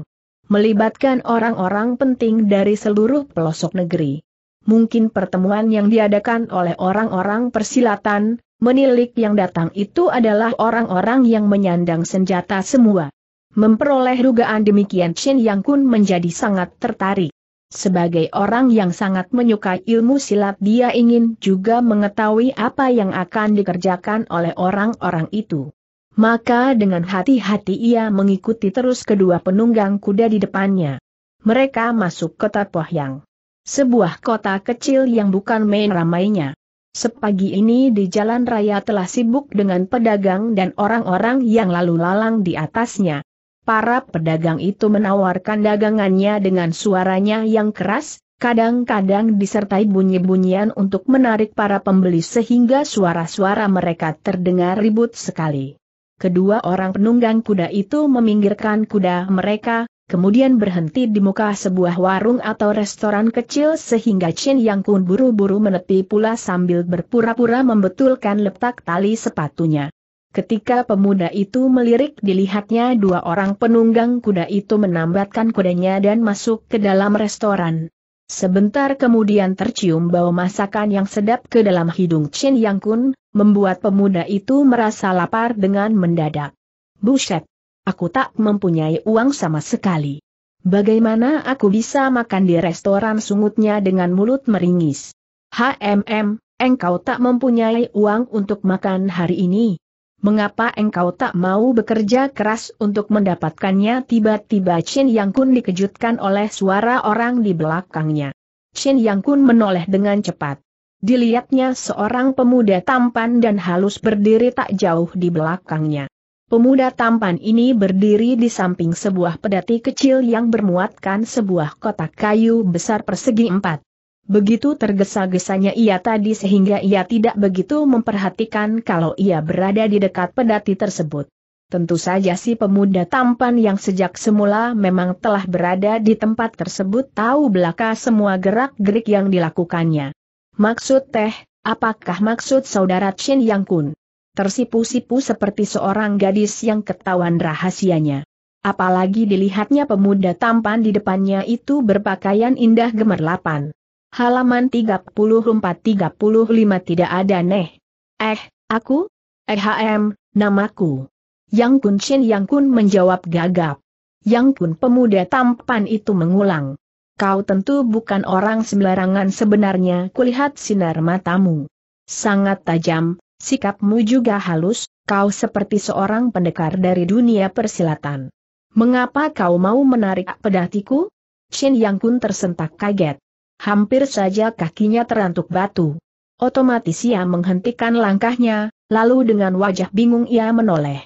melibatkan orang-orang penting dari seluruh pelosok negeri. Mungkin pertemuan yang diadakan oleh orang-orang persilatan, menilik yang datang itu adalah orang-orang yang menyandang senjata semua. Memperoleh dugaan demikian Chen Yang Kun menjadi sangat tertarik. Sebagai orang yang sangat menyukai ilmu silat dia ingin juga mengetahui apa yang akan dikerjakan oleh orang-orang itu. Maka dengan hati-hati ia mengikuti terus kedua penunggang kuda di depannya. Mereka masuk ke Yang, Sebuah kota kecil yang bukan main ramainya. Sepagi ini di jalan raya telah sibuk dengan pedagang dan orang-orang yang lalu lalang di atasnya para pedagang itu menawarkan dagangannya dengan suaranya yang keras, kadang-kadang disertai bunyi-bunyian untuk menarik para pembeli sehingga suara-suara mereka terdengar ribut sekali. Kedua orang penunggang kuda itu meminggirkan kuda mereka, kemudian berhenti di muka sebuah warung atau restoran kecil sehingga Chen Yang Kun buru-buru menepi pula sambil berpura-pura membetulkan letak tali sepatunya. Ketika pemuda itu melirik dilihatnya dua orang penunggang kuda itu menambatkan kudanya dan masuk ke dalam restoran. Sebentar kemudian tercium bau masakan yang sedap ke dalam hidung Chen Yang Kun, membuat pemuda itu merasa lapar dengan mendadak. Buset! Aku tak mempunyai uang sama sekali. Bagaimana aku bisa makan di restoran sungutnya dengan mulut meringis? HMM, engkau tak mempunyai uang untuk makan hari ini, mengapa engkau tak mau bekerja keras untuk mendapatkannya tiba-tiba Chen Yang Kun dikejutkan oleh suara orang di belakangnya. Chen Yang Kun menoleh dengan cepat. Dilihatnya seorang pemuda tampan dan halus berdiri tak jauh di belakangnya. Pemuda tampan ini berdiri di samping sebuah pedati kecil yang bermuatkan sebuah kotak kayu besar persegi empat. Begitu tergesa-gesanya ia tadi sehingga ia tidak begitu memperhatikan kalau ia berada di dekat pedati tersebut. Tentu saja si pemuda tampan yang sejak semula memang telah berada di tempat tersebut tahu belaka semua gerak-gerik yang dilakukannya. Maksud teh, apakah maksud saudara Chin Yang Kun? Tersipu-sipu seperti seorang gadis yang ketahuan rahasianya. Apalagi dilihatnya pemuda tampan di depannya itu berpakaian indah gemerlapan. Halaman 34-35 tidak ada neh. Eh, aku? EHM, namaku. Yang Kun Chin Yang Kun menjawab gagap. Yang Kun pemuda tampan itu mengulang. Kau tentu bukan orang sembarangan sebenarnya kulihat sinar matamu. Sangat tajam, sikapmu juga halus, kau seperti seorang pendekar dari dunia persilatan. Mengapa kau mau menarik pedatiku? Chin Yang Kun tersentak kaget hampir saja kakinya terantuk batu. Otomatis ia menghentikan langkahnya, lalu dengan wajah bingung ia menoleh.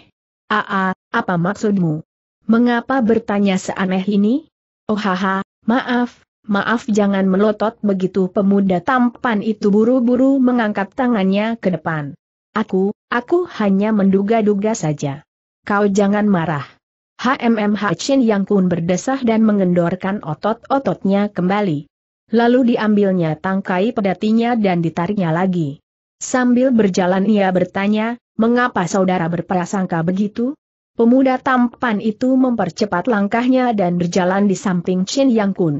Aa, apa maksudmu? Mengapa bertanya seaneh ini? Oh haha, maaf, maaf jangan melotot begitu pemuda tampan itu buru-buru mengangkat tangannya ke depan. Aku, aku hanya menduga-duga saja. Kau jangan marah. HMM Hachin Yang Kun berdesah dan mengendorkan otot-ototnya kembali. Lalu diambilnya tangkai pedatinya dan ditariknya lagi. Sambil berjalan ia bertanya, mengapa saudara berprasangka begitu? Pemuda tampan itu mempercepat langkahnya dan berjalan di samping Chen Yang Kun.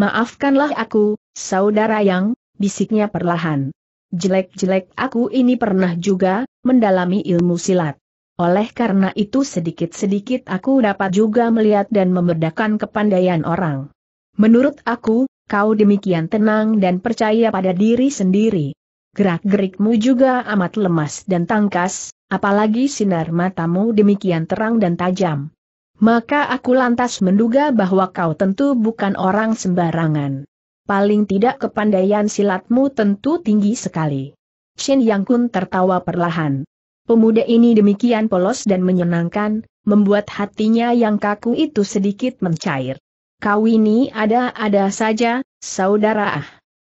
Maafkanlah aku, saudara Yang, bisiknya perlahan. Jelek-jelek aku ini pernah juga, mendalami ilmu silat. Oleh karena itu sedikit-sedikit aku dapat juga melihat dan membedakan kepandaian orang. Menurut aku, kau demikian tenang dan percaya pada diri sendiri. Gerak-gerikmu juga amat lemas dan tangkas, apalagi sinar matamu demikian terang dan tajam. Maka aku lantas menduga bahwa kau tentu bukan orang sembarangan. Paling tidak kepandaian silatmu tentu tinggi sekali. Shin Yang Kun tertawa perlahan. Pemuda ini demikian polos dan menyenangkan, membuat hatinya yang kaku itu sedikit mencair. Kau ini ada-ada saja, saudara ah.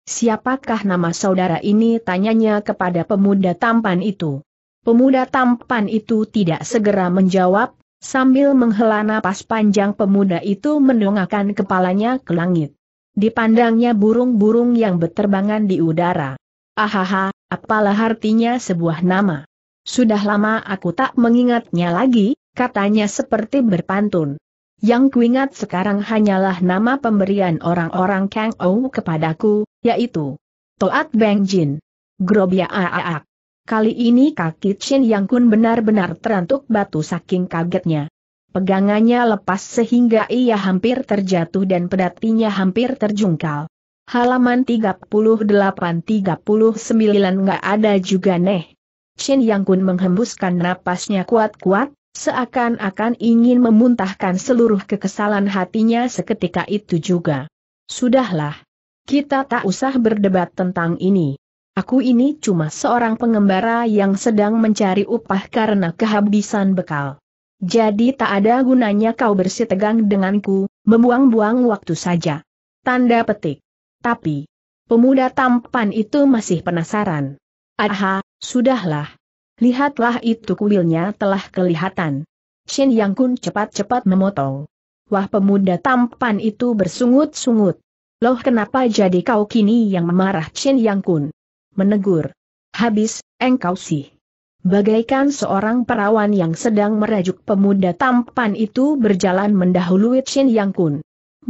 Siapakah nama saudara ini tanyanya kepada pemuda tampan itu. Pemuda tampan itu tidak segera menjawab, sambil menghela napas panjang pemuda itu mendongakkan kepalanya ke langit. Dipandangnya burung-burung yang berterbangan di udara. Ahaha, apalah artinya sebuah nama. Sudah lama aku tak mengingatnya lagi, katanya seperti berpantun. Yang kuingat sekarang hanyalah nama pemberian orang-orang Kang Ou kepadaku, yaitu Toat Beng Jin. Grobia Aak. Kali ini kaki Chin Yang Kun benar-benar terantuk batu saking kagetnya. Pegangannya lepas sehingga ia hampir terjatuh dan pedatinya hampir terjungkal. Halaman 38-39 nggak ada juga neh. Chin Yang Kun menghembuskan napasnya kuat-kuat, Seakan-akan ingin memuntahkan seluruh kekesalan hatinya seketika itu juga. Sudahlah. Kita tak usah berdebat tentang ini. Aku ini cuma seorang pengembara yang sedang mencari upah karena kehabisan bekal. Jadi tak ada gunanya kau bersitegang denganku, membuang-buang waktu saja. Tanda petik. Tapi, pemuda tampan itu masih penasaran. Aha, sudahlah, Lihatlah itu kuilnya telah kelihatan. Shin Yang Kun cepat-cepat memotong. Wah pemuda tampan itu bersungut-sungut. Loh kenapa jadi kau kini yang memarah Shin Yang Kun? Menegur. Habis, engkau sih. Bagaikan seorang perawan yang sedang merajuk pemuda tampan itu berjalan mendahului Shin Yang Kun.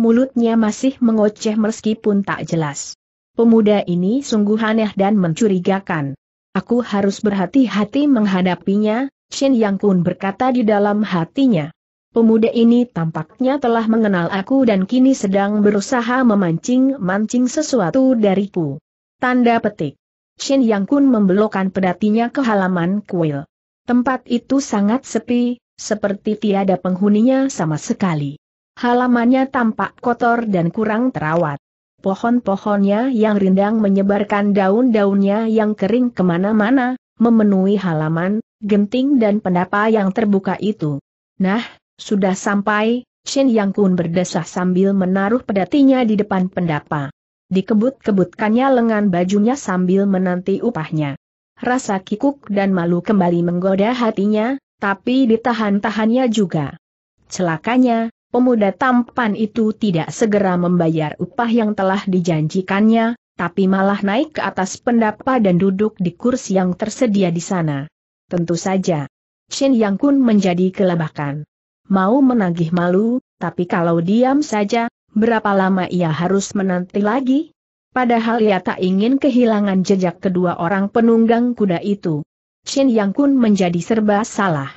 Mulutnya masih mengoceh meskipun tak jelas. Pemuda ini sungguh aneh dan mencurigakan. Aku harus berhati-hati menghadapinya, Shen Yang Kun berkata di dalam hatinya. Pemuda ini tampaknya telah mengenal aku dan kini sedang berusaha memancing-mancing sesuatu dariku. Tanda petik. Shen Yang Kun membelokkan pedatinya ke halaman kuil. Tempat itu sangat sepi, seperti tiada penghuninya sama sekali. Halamannya tampak kotor dan kurang terawat. Pohon-pohonnya yang rindang menyebarkan daun-daunnya yang kering kemana-mana, memenuhi halaman, genting dan pendapa yang terbuka itu. Nah, sudah sampai, Shin Yang Kun berdesah sambil menaruh pedatinya di depan pendapa. Dikebut-kebutkannya lengan bajunya sambil menanti upahnya. Rasa kikuk dan malu kembali menggoda hatinya, tapi ditahan-tahannya juga. Celakanya, pemuda tampan itu tidak segera membayar upah yang telah dijanjikannya, tapi malah naik ke atas pendapa dan duduk di kursi yang tersedia di sana. Tentu saja, Shin Yang Kun menjadi kelabakan. Mau menagih malu, tapi kalau diam saja, berapa lama ia harus menanti lagi? Padahal ia tak ingin kehilangan jejak kedua orang penunggang kuda itu. Shin Yang Kun menjadi serba salah.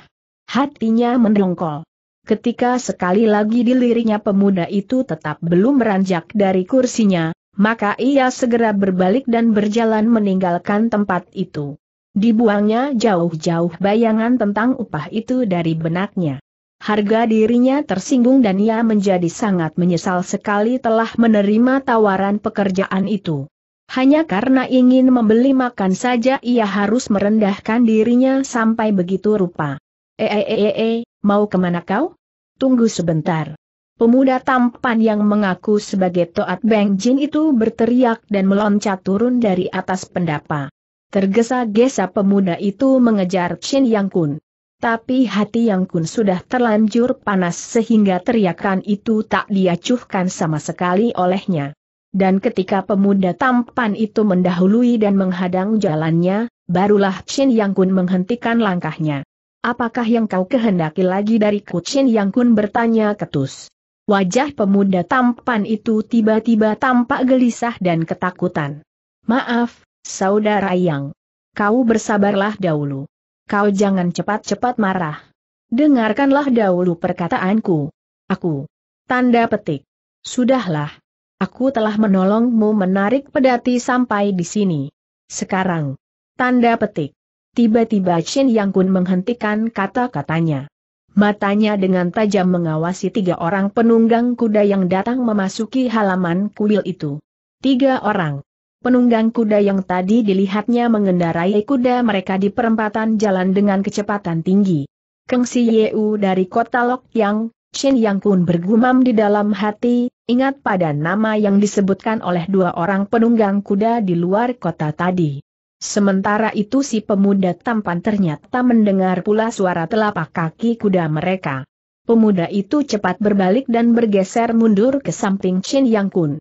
Hatinya mendongkol. Ketika sekali lagi dilirinya pemuda itu tetap belum beranjak dari kursinya, maka ia segera berbalik dan berjalan meninggalkan tempat itu. Dibuangnya jauh-jauh bayangan tentang upah itu dari benaknya. Harga dirinya tersinggung dan ia menjadi sangat menyesal sekali telah menerima tawaran pekerjaan itu. Hanya karena ingin membeli makan saja ia harus merendahkan dirinya sampai begitu rupa. -e, mau kemana kau? Tunggu sebentar. Pemuda tampan yang mengaku sebagai Toat Beng Jin itu berteriak dan meloncat turun dari atas pendapa. Tergesa-gesa pemuda itu mengejar Chin Yang Kun. Tapi hati Yang Kun sudah terlanjur panas sehingga teriakan itu tak diacuhkan sama sekali olehnya. Dan ketika pemuda tampan itu mendahului dan menghadang jalannya, barulah Chin Yang Kun menghentikan langkahnya. Apakah yang kau kehendaki lagi dari Kuchin Yang Kun bertanya ketus. Wajah pemuda tampan itu tiba-tiba tampak gelisah dan ketakutan. Maaf, Saudara Yang. Kau bersabarlah dahulu. Kau jangan cepat-cepat marah. Dengarkanlah dahulu perkataanku. Aku. Tanda petik. Sudahlah. Aku telah menolongmu menarik pedati sampai di sini. Sekarang. Tanda petik. Tiba-tiba Chen Yang Kun menghentikan kata-katanya. Matanya dengan tajam mengawasi tiga orang penunggang kuda yang datang memasuki halaman kuil itu. Tiga orang. Penunggang kuda yang tadi dilihatnya mengendarai kuda mereka di perempatan jalan dengan kecepatan tinggi. Keng Si Yeu dari kota Lok Yang, Chen Yang Kun bergumam di dalam hati, ingat pada nama yang disebutkan oleh dua orang penunggang kuda di luar kota tadi. Sementara itu si pemuda tampan ternyata mendengar pula suara telapak kaki kuda mereka. Pemuda itu cepat berbalik dan bergeser mundur ke samping Chin Yang Kun.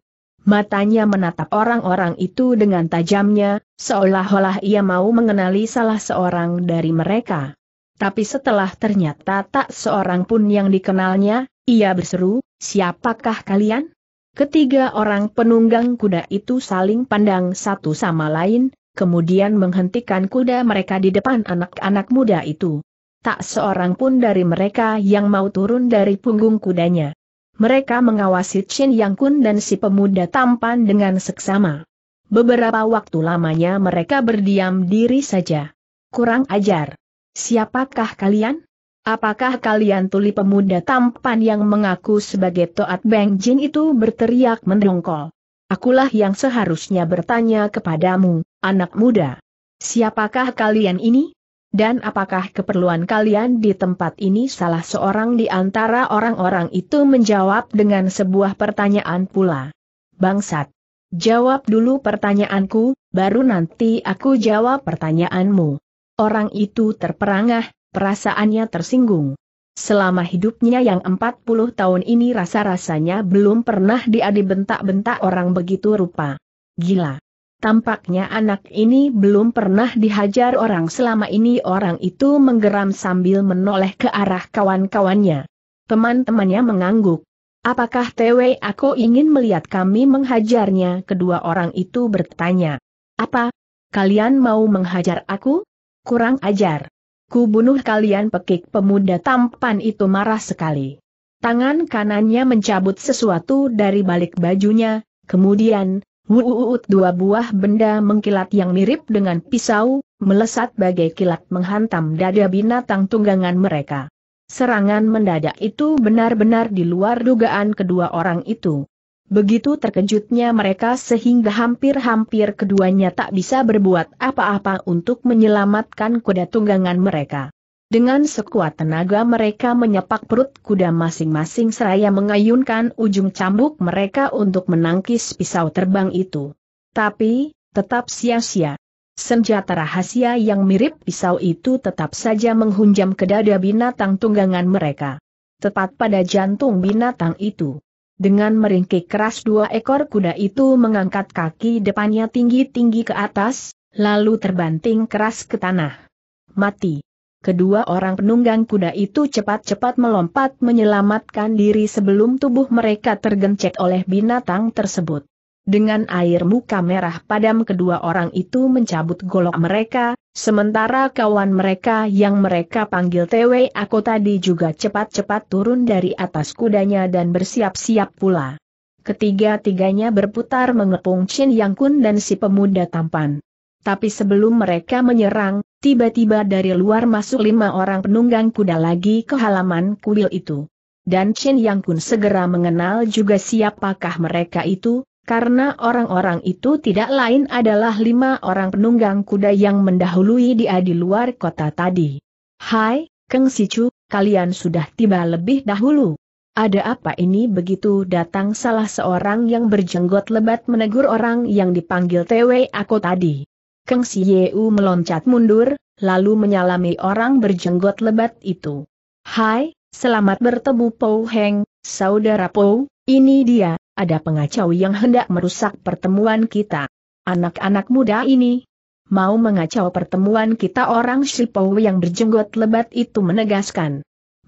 Matanya menatap orang-orang itu dengan tajamnya, seolah-olah ia mau mengenali salah seorang dari mereka. Tapi setelah ternyata tak seorang pun yang dikenalnya, ia berseru, siapakah kalian? Ketiga orang penunggang kuda itu saling pandang satu sama lain, kemudian menghentikan kuda mereka di depan anak-anak muda itu. Tak seorang pun dari mereka yang mau turun dari punggung kudanya. Mereka mengawasi Chin Yang Kun dan si pemuda tampan dengan seksama. Beberapa waktu lamanya mereka berdiam diri saja. Kurang ajar. Siapakah kalian? Apakah kalian tuli pemuda tampan yang mengaku sebagai Toat Beng Jin itu berteriak mendongkol? Akulah yang seharusnya bertanya kepadamu, anak muda. Siapakah kalian ini? Dan apakah keperluan kalian di tempat ini salah seorang di antara orang-orang itu menjawab dengan sebuah pertanyaan pula. Bangsat. Jawab dulu pertanyaanku, baru nanti aku jawab pertanyaanmu. Orang itu terperangah, perasaannya tersinggung. Selama hidupnya yang 40 tahun ini rasa-rasanya belum pernah dia dibentak-bentak orang begitu rupa. Gila. Tampaknya anak ini belum pernah dihajar orang selama ini orang itu menggeram sambil menoleh ke arah kawan-kawannya. Teman-temannya mengangguk. Apakah TW aku ingin melihat kami menghajarnya? Kedua orang itu bertanya. Apa? Kalian mau menghajar aku? Kurang ajar. Ku bunuh kalian pekik pemuda tampan itu marah sekali. Tangan kanannya mencabut sesuatu dari balik bajunya, kemudian, wuuut dua buah benda mengkilat yang mirip dengan pisau, melesat bagai kilat menghantam dada binatang tunggangan mereka. Serangan mendadak itu benar-benar di luar dugaan kedua orang itu. Begitu terkejutnya mereka sehingga hampir-hampir keduanya tak bisa berbuat apa-apa untuk menyelamatkan kuda tunggangan mereka. Dengan sekuat tenaga mereka menyepak perut kuda masing-masing seraya mengayunkan ujung cambuk mereka untuk menangkis pisau terbang itu. Tapi, tetap sia-sia. Senjata rahasia yang mirip pisau itu tetap saja menghunjam ke dada binatang tunggangan mereka. Tepat pada jantung binatang itu. Dengan meringkik keras dua ekor kuda itu mengangkat kaki depannya tinggi-tinggi ke atas, lalu terbanting keras ke tanah. Mati. Kedua orang penunggang kuda itu cepat-cepat melompat menyelamatkan diri sebelum tubuh mereka tergencet oleh binatang tersebut. Dengan air muka merah padam kedua orang itu mencabut golok mereka, sementara kawan mereka yang mereka panggil TW aku tadi juga cepat-cepat turun dari atas kudanya dan bersiap-siap pula. Ketiga-tiganya berputar mengepung Chin Yang Kun dan si pemuda tampan. Tapi sebelum mereka menyerang, tiba-tiba dari luar masuk lima orang penunggang kuda lagi ke halaman kuil itu. Dan Chin Yang Kun segera mengenal juga siapakah mereka itu, karena orang-orang itu tidak lain adalah lima orang penunggang kuda yang mendahului dia di luar kota tadi. Hai, Keng Sicu, kalian sudah tiba lebih dahulu. Ada apa ini begitu datang salah seorang yang berjenggot lebat menegur orang yang dipanggil TW aku tadi. Keng Si Yeu meloncat mundur, lalu menyalami orang berjenggot lebat itu. Hai, selamat bertemu Po Heng, saudara Po, ini dia, ada pengacau yang hendak merusak pertemuan kita. Anak-anak muda ini mau mengacau pertemuan kita orang Shipou yang berjenggot lebat itu menegaskan.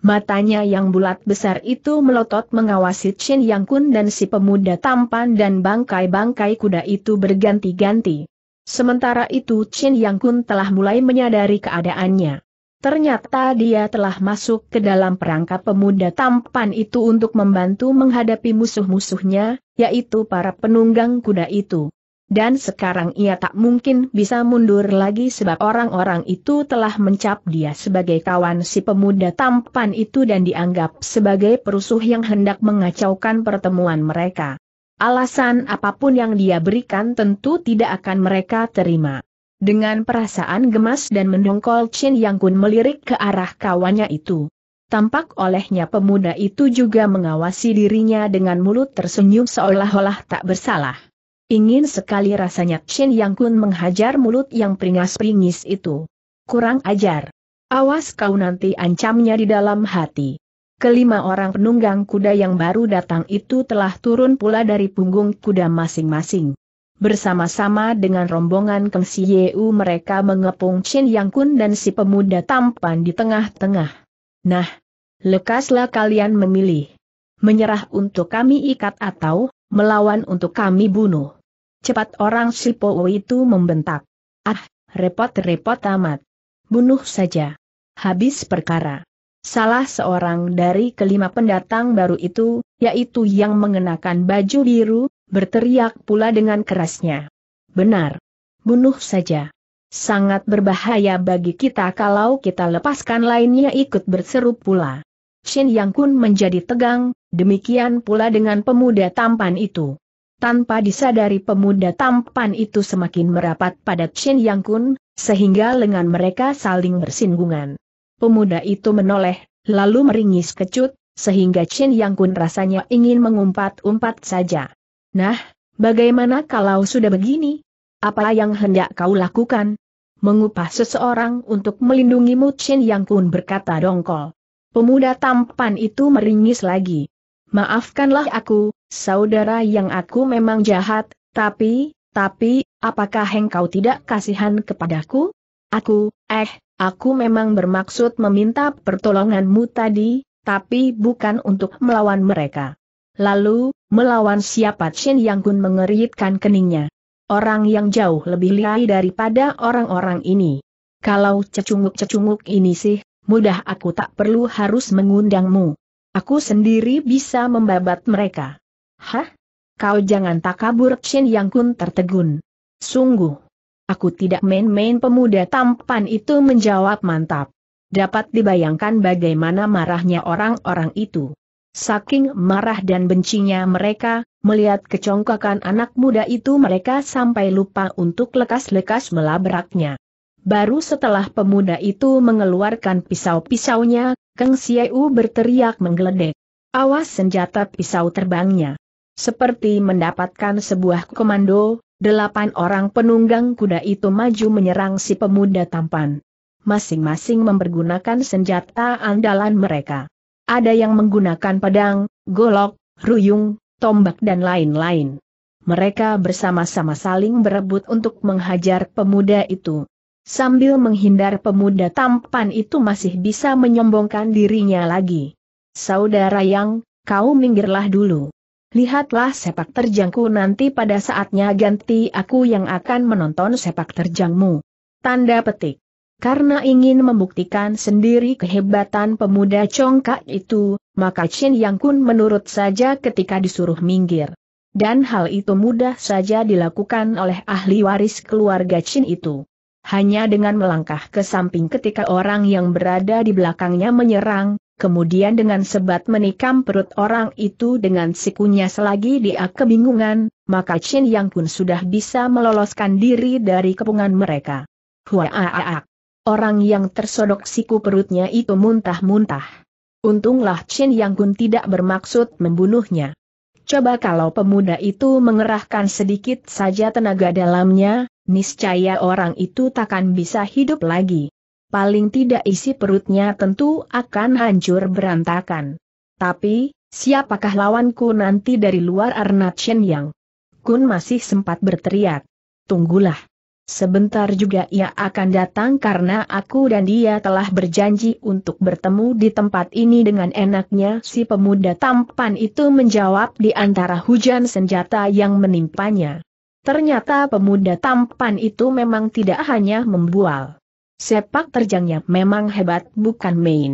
Matanya yang bulat besar itu melotot mengawasi Chen Yang Kun dan si pemuda tampan dan bangkai-bangkai kuda itu berganti-ganti. Sementara itu Chen Yang Kun telah mulai menyadari keadaannya. Ternyata dia telah masuk ke dalam perangkap pemuda tampan itu untuk membantu menghadapi musuh-musuhnya, yaitu para penunggang kuda itu. Dan sekarang ia tak mungkin bisa mundur lagi sebab orang-orang itu telah mencap dia sebagai kawan si pemuda tampan itu dan dianggap sebagai perusuh yang hendak mengacaukan pertemuan mereka. Alasan apapun yang dia berikan tentu tidak akan mereka terima. Dengan perasaan gemas dan mendongkol Chin Yang Kun melirik ke arah kawannya itu. Tampak olehnya pemuda itu juga mengawasi dirinya dengan mulut tersenyum seolah-olah tak bersalah. Ingin sekali rasanya Chin Yang Kun menghajar mulut yang peringas-peringis itu. Kurang ajar. Awas kau nanti ancamnya di dalam hati. Kelima orang penunggang kuda yang baru datang itu telah turun pula dari punggung kuda masing-masing. Bersama-sama dengan rombongan Keng Si Yeu mereka mengepung Chin Yang Kun dan si pemuda tampan di tengah-tengah. Nah, lekaslah kalian memilih. Menyerah untuk kami ikat atau, melawan untuk kami bunuh. Cepat orang si Pou itu membentak. Ah, repot-repot amat. Bunuh saja. Habis perkara. Salah seorang dari kelima pendatang baru itu, yaitu yang mengenakan baju biru, berteriak pula dengan kerasnya. Benar. Bunuh saja. Sangat berbahaya bagi kita kalau kita lepaskan lainnya ikut berseru pula. Shin Yang Kun menjadi tegang, demikian pula dengan pemuda tampan itu. Tanpa disadari pemuda tampan itu semakin merapat pada Shin Yang Kun, sehingga lengan mereka saling bersinggungan. Pemuda itu menoleh, lalu meringis kecut, sehingga Chen Yang Kun rasanya ingin mengumpat-umpat saja. Nah, bagaimana kalau sudah begini? Apa yang hendak kau lakukan? Mengupah seseorang untuk melindungimu Chen Yang Kun berkata dongkol. Pemuda tampan itu meringis lagi. Maafkanlah aku, saudara yang aku memang jahat, tapi, tapi, apakah engkau tidak kasihan kepadaku? Aku, eh, Aku memang bermaksud meminta pertolonganmu tadi, tapi bukan untuk melawan mereka. Lalu, melawan siapa Chen Yang Gun mengeritkan keningnya. Orang yang jauh lebih lihai daripada orang-orang ini. Kalau cecunguk-cecunguk ini sih, mudah aku tak perlu harus mengundangmu. Aku sendiri bisa membabat mereka. Hah? Kau jangan takabur Chen Yang Kun tertegun. Sungguh. Aku tidak main-main pemuda tampan itu menjawab mantap. Dapat dibayangkan bagaimana marahnya orang-orang itu. Saking marah dan bencinya mereka, melihat kecongkakan anak muda itu mereka sampai lupa untuk lekas-lekas melabraknya. Baru setelah pemuda itu mengeluarkan pisau-pisaunya, Kang Sieu berteriak menggeledek. Awas senjata pisau terbangnya. Seperti mendapatkan sebuah komando, delapan orang penunggang kuda itu maju menyerang si pemuda tampan. Masing-masing mempergunakan senjata andalan mereka. Ada yang menggunakan pedang, golok, ruyung, tombak dan lain-lain. Mereka bersama-sama saling berebut untuk menghajar pemuda itu. Sambil menghindar pemuda tampan itu masih bisa menyombongkan dirinya lagi. Saudara yang, kau minggirlah dulu lihatlah sepak terjangku nanti pada saatnya ganti aku yang akan menonton sepak terjangmu. Tanda petik. Karena ingin membuktikan sendiri kehebatan pemuda congkak itu, maka Chin Yang Kun menurut saja ketika disuruh minggir. Dan hal itu mudah saja dilakukan oleh ahli waris keluarga Chin itu. Hanya dengan melangkah ke samping ketika orang yang berada di belakangnya menyerang, kemudian dengan sebat menikam perut orang itu dengan sikunya selagi dia kebingungan, maka Chin Yang pun sudah bisa meloloskan diri dari kepungan mereka. Huaaak! Orang yang tersodok siku perutnya itu muntah-muntah. Untunglah Chin Yang Kun tidak bermaksud membunuhnya. Coba kalau pemuda itu mengerahkan sedikit saja tenaga dalamnya, niscaya orang itu takkan bisa hidup lagi paling tidak isi perutnya tentu akan hancur berantakan. Tapi, siapakah lawanku nanti dari luar Arnat yang? Kun masih sempat berteriak. Tunggulah. Sebentar juga ia akan datang karena aku dan dia telah berjanji untuk bertemu di tempat ini dengan enaknya si pemuda tampan itu menjawab di antara hujan senjata yang menimpanya. Ternyata pemuda tampan itu memang tidak hanya membual. Sepak terjangnya memang hebat bukan main.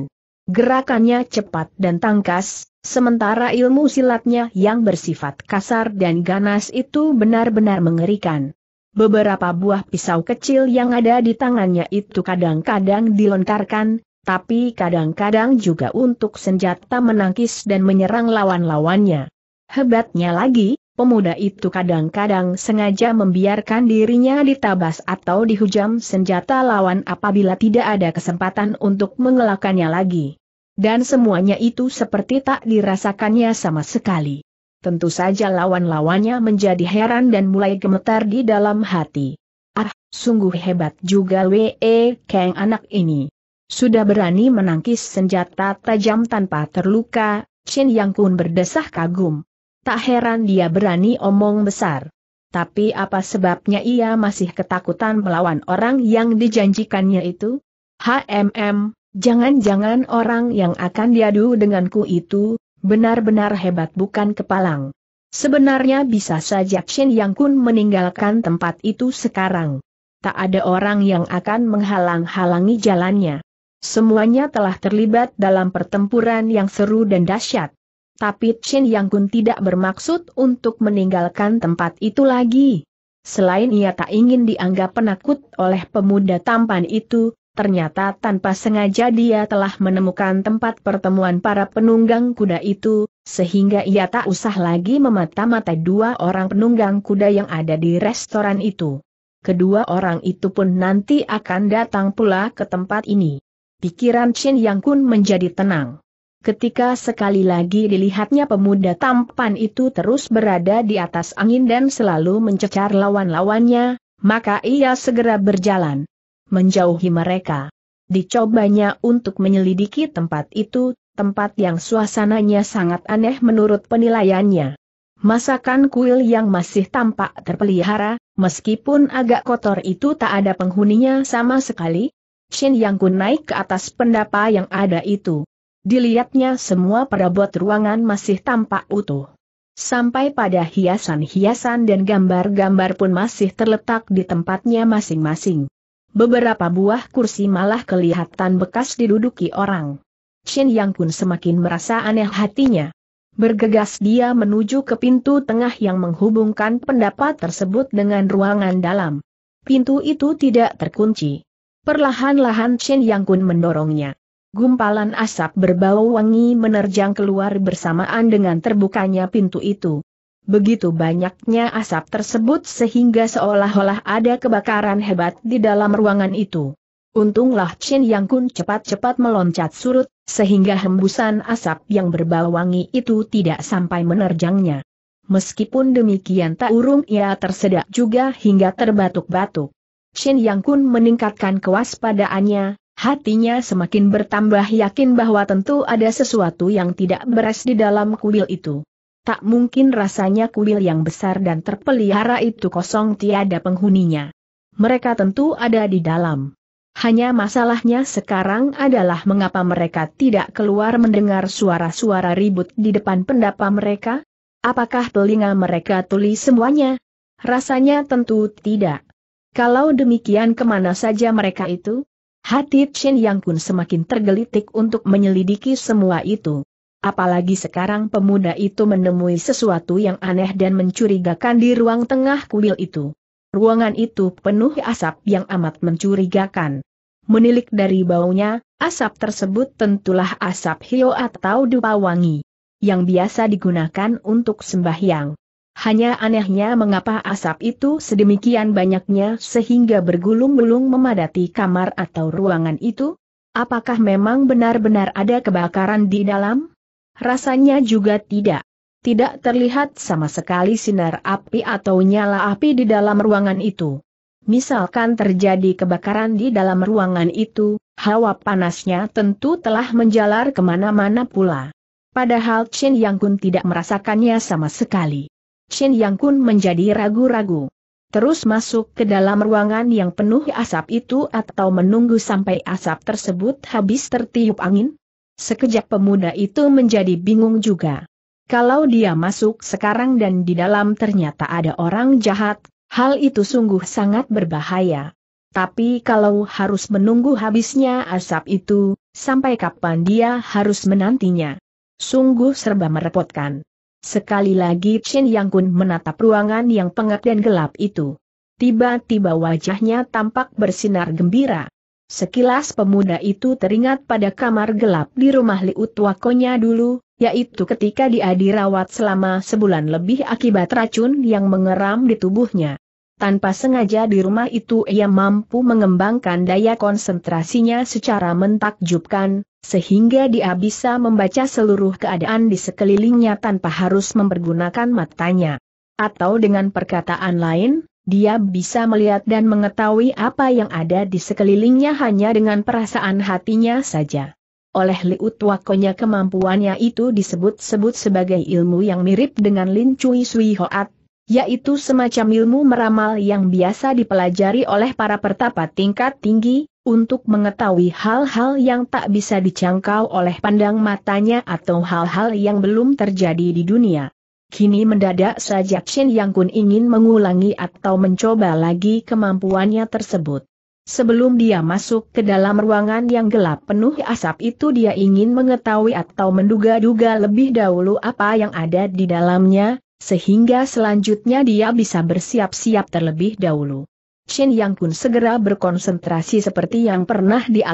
Gerakannya cepat dan tangkas, sementara ilmu silatnya yang bersifat kasar dan ganas itu benar-benar mengerikan. Beberapa buah pisau kecil yang ada di tangannya itu kadang-kadang dilontarkan, tapi kadang-kadang juga untuk senjata menangkis dan menyerang lawan-lawannya. Hebatnya lagi, pemuda itu kadang-kadang sengaja membiarkan dirinya ditabas atau dihujam senjata lawan apabila tidak ada kesempatan untuk mengelakannya lagi. Dan semuanya itu seperti tak dirasakannya sama sekali. Tentu saja lawan-lawannya menjadi heran dan mulai gemetar di dalam hati. Ah, sungguh hebat juga W.E. Kang anak ini. Sudah berani menangkis senjata tajam tanpa terluka, Chin Yang Kun berdesah kagum. Tak heran dia berani omong besar. Tapi apa sebabnya ia masih ketakutan melawan orang yang dijanjikannya itu? HMM, jangan-jangan orang yang akan diadu denganku itu, benar-benar hebat bukan kepalang. Sebenarnya bisa saja Shin Yang Kun meninggalkan tempat itu sekarang. Tak ada orang yang akan menghalang-halangi jalannya. Semuanya telah terlibat dalam pertempuran yang seru dan dahsyat. Tapi Chin Yang Gun tidak bermaksud untuk meninggalkan tempat itu lagi. Selain ia tak ingin dianggap penakut oleh pemuda tampan itu, ternyata tanpa sengaja dia telah menemukan tempat pertemuan para penunggang kuda itu, sehingga ia tak usah lagi memata-mata dua orang penunggang kuda yang ada di restoran itu. Kedua orang itu pun nanti akan datang pula ke tempat ini. Pikiran Chin Yang Kun menjadi tenang. Ketika sekali lagi dilihatnya pemuda tampan itu terus berada di atas angin dan selalu mencecar lawan-lawannya, maka ia segera berjalan menjauhi mereka. Dicobanya untuk menyelidiki tempat itu, tempat yang suasananya sangat aneh menurut penilaiannya. Masakan kuil yang masih tampak terpelihara, meskipun agak kotor itu tak ada penghuninya sama sekali. Shin Yang Kun naik ke atas pendapa yang ada itu. Dilihatnya semua perabot ruangan masih tampak utuh. Sampai pada hiasan-hiasan dan gambar-gambar pun masih terletak di tempatnya masing-masing. Beberapa buah kursi malah kelihatan bekas diduduki orang. Chen Yang Kun semakin merasa aneh hatinya. Bergegas dia menuju ke pintu tengah yang menghubungkan pendapat tersebut dengan ruangan dalam. Pintu itu tidak terkunci. Perlahan-lahan Chen Yang Kun mendorongnya. Gumpalan asap berbau wangi menerjang keluar bersamaan dengan terbukanya pintu itu. Begitu banyaknya asap tersebut sehingga seolah-olah ada kebakaran hebat di dalam ruangan itu. Untunglah Chen Yang Kun cepat-cepat meloncat surut, sehingga hembusan asap yang berbau wangi itu tidak sampai menerjangnya. Meskipun demikian tak urung ia tersedak juga hingga terbatuk-batuk. Chen Yang Kun meningkatkan kewaspadaannya, Hatinya semakin bertambah yakin bahwa tentu ada sesuatu yang tidak beres di dalam kuil itu. Tak mungkin rasanya kuil yang besar dan terpelihara itu kosong tiada penghuninya. Mereka tentu ada di dalam. Hanya masalahnya sekarang adalah mengapa mereka tidak keluar mendengar suara-suara ribut di depan pendapa mereka? Apakah telinga mereka tuli semuanya? Rasanya tentu tidak. Kalau demikian kemana saja mereka itu? Hati Chin Yang Kun semakin tergelitik untuk menyelidiki semua itu. Apalagi sekarang pemuda itu menemui sesuatu yang aneh dan mencurigakan di ruang tengah kuil itu. Ruangan itu penuh asap yang amat mencurigakan. Menilik dari baunya, asap tersebut tentulah asap hio atau dupa wangi. Yang biasa digunakan untuk sembahyang. Hanya anehnya mengapa asap itu sedemikian banyaknya sehingga bergulung-gulung memadati kamar atau ruangan itu? Apakah memang benar-benar ada kebakaran di dalam? Rasanya juga tidak. Tidak terlihat sama sekali sinar api atau nyala api di dalam ruangan itu. Misalkan terjadi kebakaran di dalam ruangan itu, hawa panasnya tentu telah menjalar kemana-mana pula. Padahal Chen Yang Kun tidak merasakannya sama sekali. Shin Yang Kun menjadi ragu-ragu. Terus masuk ke dalam ruangan yang penuh asap itu atau menunggu sampai asap tersebut habis tertiup angin? Sekejap pemuda itu menjadi bingung juga. Kalau dia masuk sekarang dan di dalam ternyata ada orang jahat, hal itu sungguh sangat berbahaya. Tapi kalau harus menunggu habisnya asap itu, sampai kapan dia harus menantinya? Sungguh serba merepotkan. Sekali lagi Chin Yang Kun menatap ruangan yang pengap dan gelap itu. Tiba-tiba wajahnya tampak bersinar gembira. Sekilas pemuda itu teringat pada kamar gelap di rumah Liut Wakonya dulu, yaitu ketika dia dirawat selama sebulan lebih akibat racun yang mengeram di tubuhnya. Tanpa sengaja di rumah itu ia mampu mengembangkan daya konsentrasinya secara mentakjubkan, sehingga dia bisa membaca seluruh keadaan di sekelilingnya tanpa harus mempergunakan matanya. Atau dengan perkataan lain, dia bisa melihat dan mengetahui apa yang ada di sekelilingnya hanya dengan perasaan hatinya saja. Oleh Liutwakonya kemampuannya itu disebut-sebut sebagai ilmu yang mirip dengan Lin Cui Sui Hoat, yaitu semacam ilmu meramal yang biasa dipelajari oleh para pertapa tingkat tinggi, untuk mengetahui hal-hal yang tak bisa dicangkau oleh pandang matanya atau hal-hal yang belum terjadi di dunia. Kini mendadak saja Shin Yang Kun ingin mengulangi atau mencoba lagi kemampuannya tersebut. Sebelum dia masuk ke dalam ruangan yang gelap penuh asap itu dia ingin mengetahui atau menduga-duga lebih dahulu apa yang ada di dalamnya, sehingga selanjutnya dia bisa bersiap-siap terlebih dahulu. Chen Yang Kun segera berkonsentrasi seperti yang pernah dia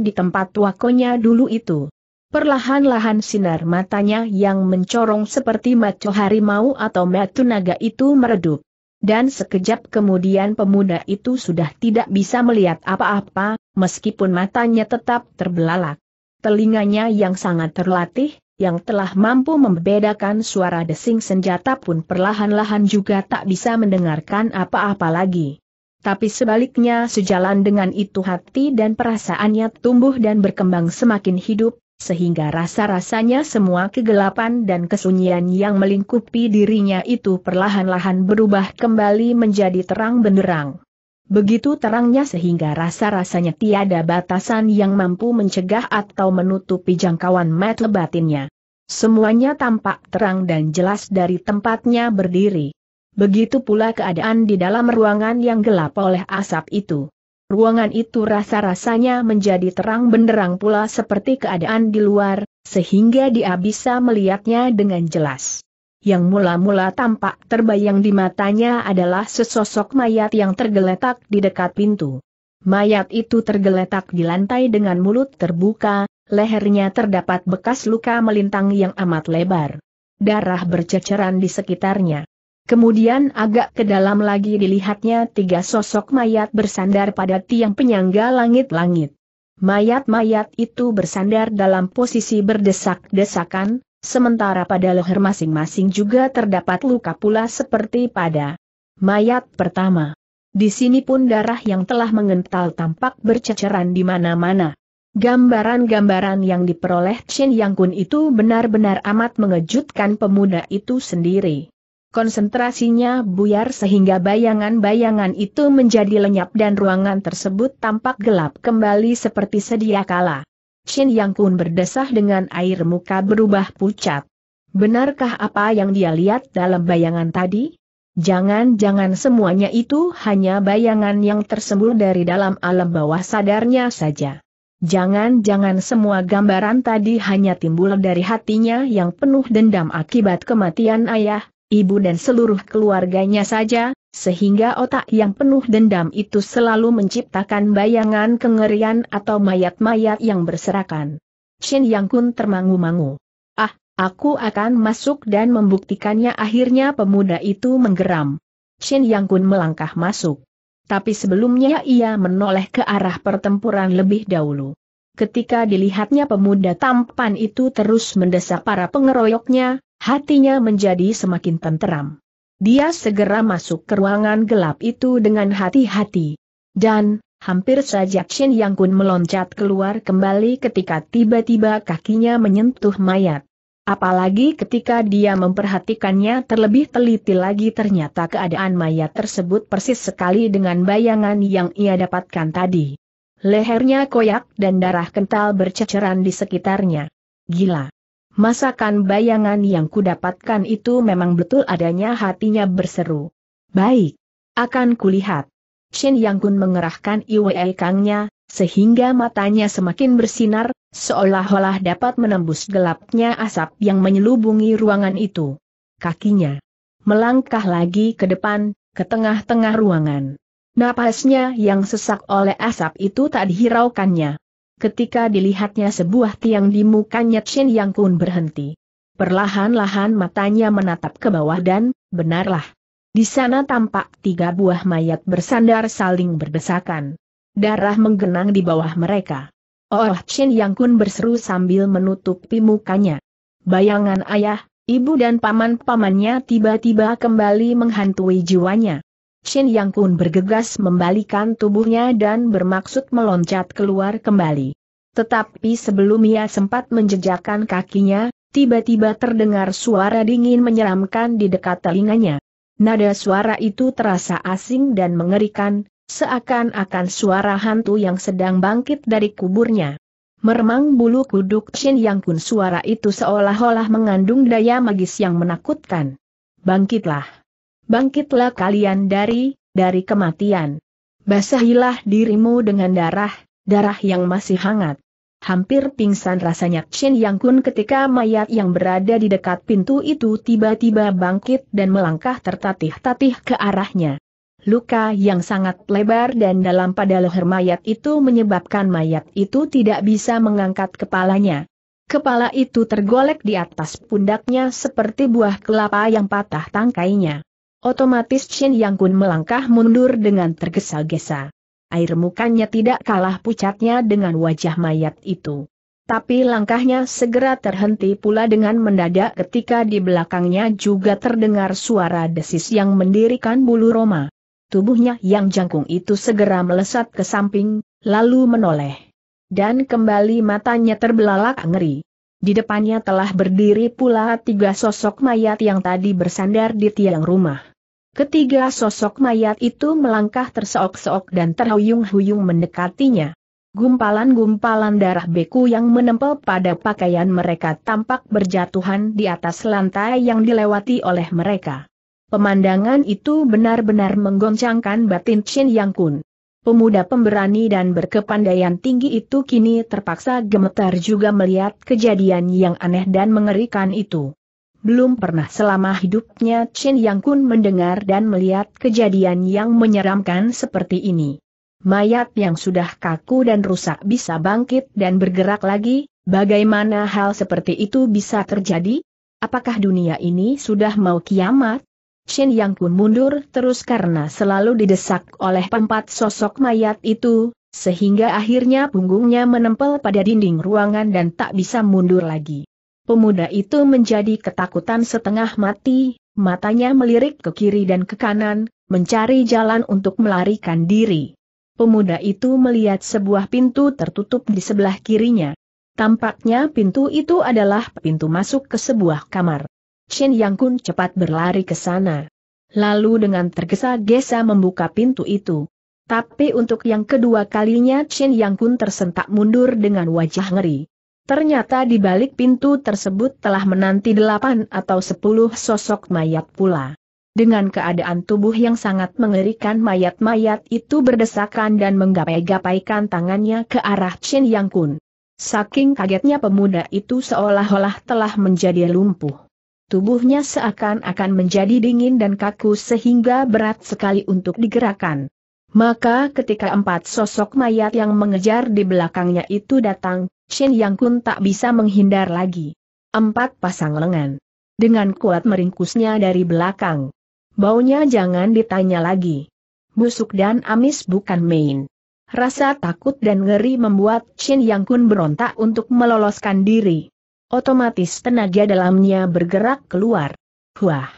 di tempat wakonya dulu itu. Perlahan-lahan sinar matanya yang mencorong seperti mata harimau atau mata naga itu meredup. Dan sekejap kemudian pemuda itu sudah tidak bisa melihat apa-apa, meskipun matanya tetap terbelalak. Telinganya yang sangat terlatih, yang telah mampu membedakan suara desing senjata pun perlahan-lahan juga tak bisa mendengarkan apa-apa lagi. Tapi sebaliknya sejalan dengan itu hati dan perasaannya tumbuh dan berkembang semakin hidup, sehingga rasa-rasanya semua kegelapan dan kesunyian yang melingkupi dirinya itu perlahan-lahan berubah kembali menjadi terang benderang. Begitu terangnya sehingga rasa-rasanya tiada batasan yang mampu mencegah atau menutupi jangkauan mat batinnya. Semuanya tampak terang dan jelas dari tempatnya berdiri. Begitu pula keadaan di dalam ruangan yang gelap oleh asap itu. Ruangan itu rasa-rasanya menjadi terang benderang pula seperti keadaan di luar, sehingga dia bisa melihatnya dengan jelas. Yang mula-mula tampak terbayang di matanya adalah sesosok mayat yang tergeletak di dekat pintu. Mayat itu tergeletak di lantai dengan mulut terbuka, lehernya terdapat bekas luka melintang yang amat lebar. Darah berceceran di sekitarnya. Kemudian agak ke dalam lagi dilihatnya tiga sosok mayat bersandar pada tiang penyangga langit-langit. Mayat-mayat itu bersandar dalam posisi berdesak-desakan, Sementara pada leher masing-masing juga terdapat luka pula seperti pada mayat pertama. Di sini pun darah yang telah mengental tampak berceceran di mana-mana. Gambaran-gambaran yang diperoleh Chen Yang Kun itu benar-benar amat mengejutkan pemuda itu sendiri. Konsentrasinya buyar sehingga bayangan-bayangan itu menjadi lenyap dan ruangan tersebut tampak gelap kembali seperti sedia kala. Chin Yang Kun berdesah dengan air muka berubah pucat. Benarkah apa yang dia lihat dalam bayangan tadi? Jangan-jangan semuanya itu hanya bayangan yang tersembul dari dalam alam bawah sadarnya saja. Jangan-jangan semua gambaran tadi hanya timbul dari hatinya yang penuh dendam akibat kematian ayah, ibu dan seluruh keluarganya saja, sehingga otak yang penuh dendam itu selalu menciptakan bayangan kengerian atau mayat-mayat yang berserakan. Shin Yang Kun termangu-mangu. Ah, aku akan masuk dan membuktikannya akhirnya pemuda itu menggeram. Shin Yang Kun melangkah masuk. Tapi sebelumnya ia menoleh ke arah pertempuran lebih dahulu. Ketika dilihatnya pemuda tampan itu terus mendesak para pengeroyoknya, hatinya menjadi semakin tenteram. Dia segera masuk ke ruangan gelap itu dengan hati-hati. Dan, hampir saja Chin Yang Kun meloncat keluar kembali ketika tiba-tiba kakinya menyentuh mayat. Apalagi ketika dia memperhatikannya terlebih teliti lagi ternyata keadaan mayat tersebut persis sekali dengan bayangan yang ia dapatkan tadi. Lehernya koyak dan darah kental berceceran di sekitarnya. Gila. Masakan bayangan yang kudapatkan itu memang betul adanya hatinya berseru. Baik. Akan kulihat. Shin Yang Kun mengerahkan Iwei Kangnya, sehingga matanya semakin bersinar, seolah-olah dapat menembus gelapnya asap yang menyelubungi ruangan itu. Kakinya melangkah lagi ke depan, ke tengah-tengah ruangan. Napasnya yang sesak oleh asap itu tak dihiraukannya ketika dilihatnya sebuah tiang di mukanya Chen Yang Kun berhenti. Perlahan-lahan matanya menatap ke bawah dan, benarlah. Di sana tampak tiga buah mayat bersandar saling berdesakan. Darah menggenang di bawah mereka. Oh Chen Yang Kun berseru sambil menutupi mukanya. Bayangan ayah, ibu dan paman-pamannya tiba-tiba kembali menghantui jiwanya. Shin Yang Kun bergegas membalikan tubuhnya dan bermaksud meloncat keluar kembali. Tetapi sebelum ia sempat menjejakkan kakinya, tiba-tiba terdengar suara dingin menyeramkan di dekat telinganya. Nada suara itu terasa asing dan mengerikan, seakan-akan suara hantu yang sedang bangkit dari kuburnya. Meremang bulu kuduk Shin Yang Kun suara itu seolah-olah mengandung daya magis yang menakutkan. Bangkitlah! bangkitlah kalian dari, dari kematian. Basahilah dirimu dengan darah, darah yang masih hangat. Hampir pingsan rasanya Chen Yang Kun ketika mayat yang berada di dekat pintu itu tiba-tiba bangkit dan melangkah tertatih-tatih ke arahnya. Luka yang sangat lebar dan dalam pada leher mayat itu menyebabkan mayat itu tidak bisa mengangkat kepalanya. Kepala itu tergolek di atas pundaknya seperti buah kelapa yang patah tangkainya. Otomatis Shin Yang Kun melangkah mundur dengan tergesa-gesa. Air mukanya tidak kalah pucatnya dengan wajah mayat itu. Tapi langkahnya segera terhenti pula dengan mendadak ketika di belakangnya juga terdengar suara desis yang mendirikan bulu Roma. Tubuhnya yang jangkung itu segera melesat ke samping, lalu menoleh. Dan kembali matanya terbelalak ngeri. Di depannya telah berdiri pula tiga sosok mayat yang tadi bersandar di tiang rumah. Ketiga sosok mayat itu melangkah terseok-seok dan terhuyung-huyung mendekatinya. Gumpalan-gumpalan darah beku yang menempel pada pakaian mereka tampak berjatuhan di atas lantai yang dilewati oleh mereka. Pemandangan itu benar-benar menggoncangkan batin Chin Yang Kun. Pemuda pemberani dan berkepandaian tinggi itu kini terpaksa gemetar juga melihat kejadian yang aneh dan mengerikan itu. Belum pernah selama hidupnya Chen Yang Kun mendengar dan melihat kejadian yang menyeramkan seperti ini. Mayat yang sudah kaku dan rusak bisa bangkit dan bergerak lagi, bagaimana hal seperti itu bisa terjadi? Apakah dunia ini sudah mau kiamat? Chin Yang Kun mundur terus karena selalu didesak oleh empat sosok mayat itu, sehingga akhirnya punggungnya menempel pada dinding ruangan dan tak bisa mundur lagi. Pemuda itu menjadi ketakutan setengah mati, matanya melirik ke kiri dan ke kanan, mencari jalan untuk melarikan diri. Pemuda itu melihat sebuah pintu tertutup di sebelah kirinya. Tampaknya pintu itu adalah pintu masuk ke sebuah kamar. Chen Yang Kun cepat berlari ke sana. Lalu dengan tergesa-gesa membuka pintu itu. Tapi untuk yang kedua kalinya Chen Yang Kun tersentak mundur dengan wajah ngeri. Ternyata di balik pintu tersebut telah menanti delapan atau sepuluh sosok mayat pula. Dengan keadaan tubuh yang sangat mengerikan mayat-mayat itu berdesakan dan menggapai-gapaikan tangannya ke arah Chen Yang Kun. Saking kagetnya pemuda itu seolah-olah telah menjadi lumpuh. Tubuhnya seakan-akan menjadi dingin dan kaku sehingga berat sekali untuk digerakkan. Maka ketika empat sosok mayat yang mengejar di belakangnya itu datang, Shen Yang Kun tak bisa menghindar lagi. Empat pasang lengan. Dengan kuat meringkusnya dari belakang. Baunya jangan ditanya lagi. Busuk dan amis bukan main. Rasa takut dan ngeri membuat Shen Yang Kun berontak untuk meloloskan diri. Otomatis tenaga dalamnya bergerak keluar. Wah.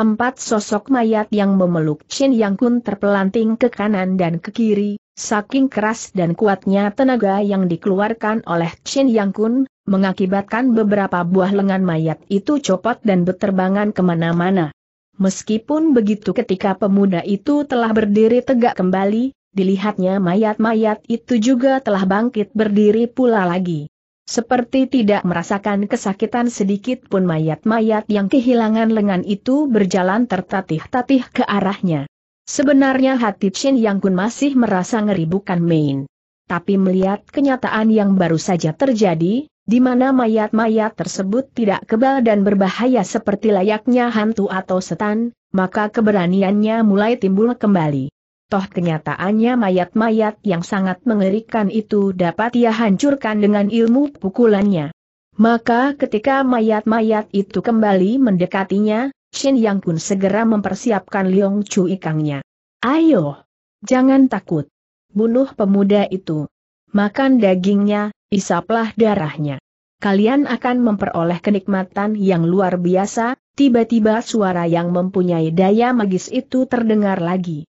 Empat sosok mayat yang memeluk Chin Yang Kun terpelanting ke kanan dan ke kiri, saking keras dan kuatnya tenaga yang dikeluarkan oleh Chin Yang Kun, mengakibatkan beberapa buah lengan mayat itu copot dan berterbangan kemana-mana. Meskipun begitu ketika pemuda itu telah berdiri tegak kembali, dilihatnya mayat-mayat itu juga telah bangkit berdiri pula lagi. Seperti tidak merasakan kesakitan sedikit pun mayat-mayat yang kehilangan lengan itu berjalan tertatih-tatih ke arahnya. Sebenarnya hati Chen Yang Kun masih merasa ngeri bukan main. Tapi melihat kenyataan yang baru saja terjadi, di mana mayat-mayat tersebut tidak kebal dan berbahaya seperti layaknya hantu atau setan, maka keberaniannya mulai timbul kembali. Toh kenyataannya mayat-mayat yang sangat mengerikan itu dapat ia hancurkan dengan ilmu pukulannya. Maka ketika mayat-mayat itu kembali mendekatinya, Shin Yang Kun segera mempersiapkan Liong Chu Ikangnya. Ayo! Jangan takut! Bunuh pemuda itu. Makan dagingnya, isaplah darahnya. Kalian akan memperoleh kenikmatan yang luar biasa, tiba-tiba suara yang mempunyai daya magis itu terdengar lagi.